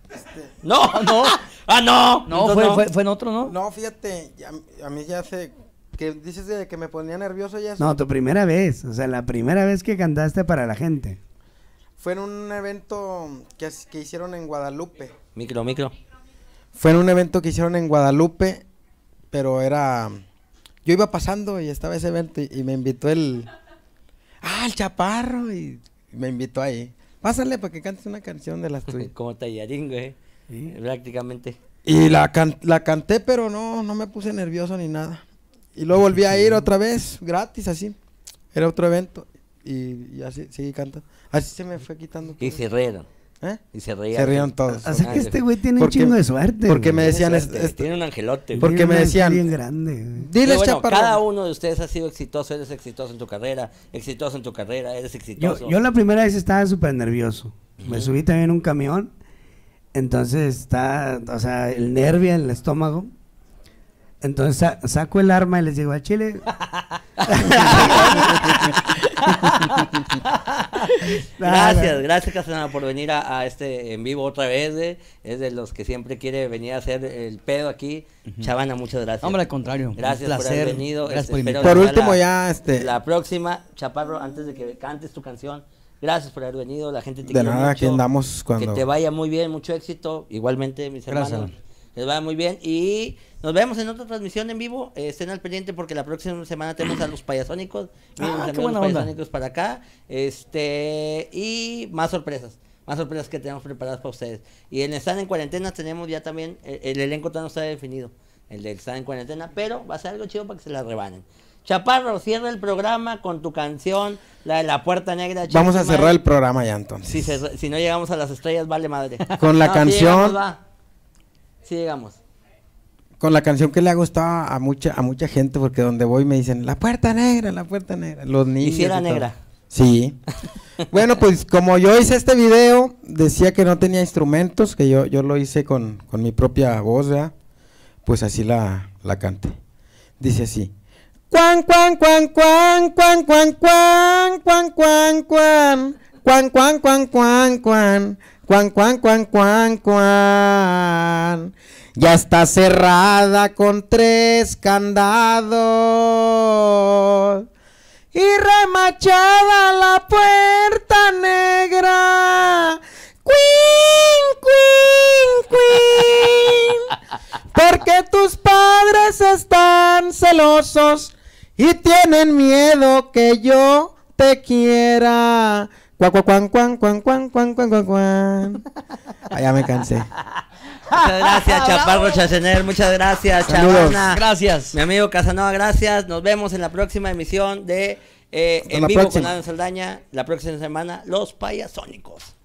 este. No, no. ah, no. No, fue, Fue, en otro, ¿no? No, fíjate, a, mí ya hace que dices de que me ponía nervioso ya. No, tu primera vez, o sea, la primera vez que cantaste para la gente. Fue en un evento que, que hicieron en Guadalupe. Micro, micro. Fue en un evento que hicieron en Guadalupe, pero era... Yo iba pasando y estaba ese evento y me invitó el... Ah, el chaparro y me invitó ahí. Pásale para que cantes una canción de las tuyas. Como tallarín, ¿eh? Prácticamente. Y la, la canté, pero no, no me puse nervioso ni nada. Y luego volví a ir otra vez, gratis, así. Era otro evento. Y, y así seguí cantando. Así se me fue quitando. Y cerraron. ¿Eh? Y se reían. Se rieron todos. O que este güey tiene un chingo de suerte. Porque me decían. Este, tiene, un angelote. Porque me decían. Bien grande. Diles, bueno, Cada uno de ustedes ha sido exitoso. Eres exitoso en tu carrera. Exitoso en tu carrera. Eres exitoso. Yo, la primera vez estaba súper nervioso. Me subí también en un camión. Entonces está. O sea, el nervio en el estómago. Entonces saco el arma y les digo, a Chile. gracias, gracias Casanova por venir a, este en vivo otra vez. Eh. Es de los que siempre quiere venir a hacer el pedo aquí. Chavana, muchas gracias. Hombre, al contrario. Gracias por haber venido. por, último, ya este. La próxima, Chaparro, antes de que cantes tu canción. Gracias por haber venido, la gente te De cuando... Que te vaya muy bien, mucho éxito. Igualmente, mis hermanos. Les vaya muy bien y nos vemos en otra transmisión en vivo. Eh, estén al pendiente porque la próxima semana tenemos a los payasónicos. Ah, payasónicos para acá. Este, y más sorpresas. Más sorpresas que tenemos preparadas para ustedes. Y en Están en Cuarentena tenemos ya también. Eh, el, elenco todavía no está definido. El de Están en Cuarentena. Pero va a ser algo chido para que se la rebanen. Chaparro, cierra el programa con tu canción, la de la puerta negra. Vamos a cerrar el programa ya entonces. Si, no llegamos a las estrellas, vale madre. Con la canción. Si llegamos con la canción que le ha gustado a mucha, a mucha gente, porque donde voy me dicen, la puerta negra, la puerta negra. Los niños. ¿Y era negra? Sí. bueno, pues como yo hice este video, decía que no tenía instrumentos, que yo, yo lo hice con, mi propia voz, ¿verdad? Pues así la, la cante. Dice así. Cuan, cuan, cuan, cuan, cuan, cuan, cuan, cuan, cuan, cuan, cuan, cuan, cuan, cuan, cuan, cuan. Cuan, cuan, cuan, cuan, cuan. Ya está cerrada con tres candados. Y remachada la puerta negra. Queen, queen, queen. Porque tus padres están celosos y tienen miedo que yo te quiera. Cuan, cuan, cuan, cuan, cuan, cuan, cuan, cuan, cuan. Allá ah, me cansé. Muchas gracias, Chaparro Chacener. Muchas gracias, Chavana. Gracias. Mi amigo Casanova, gracias. Nos vemos en la próxima emisión de eh, En Vivo con Adam Saldaña. La próxima semana, Los Payasónicos.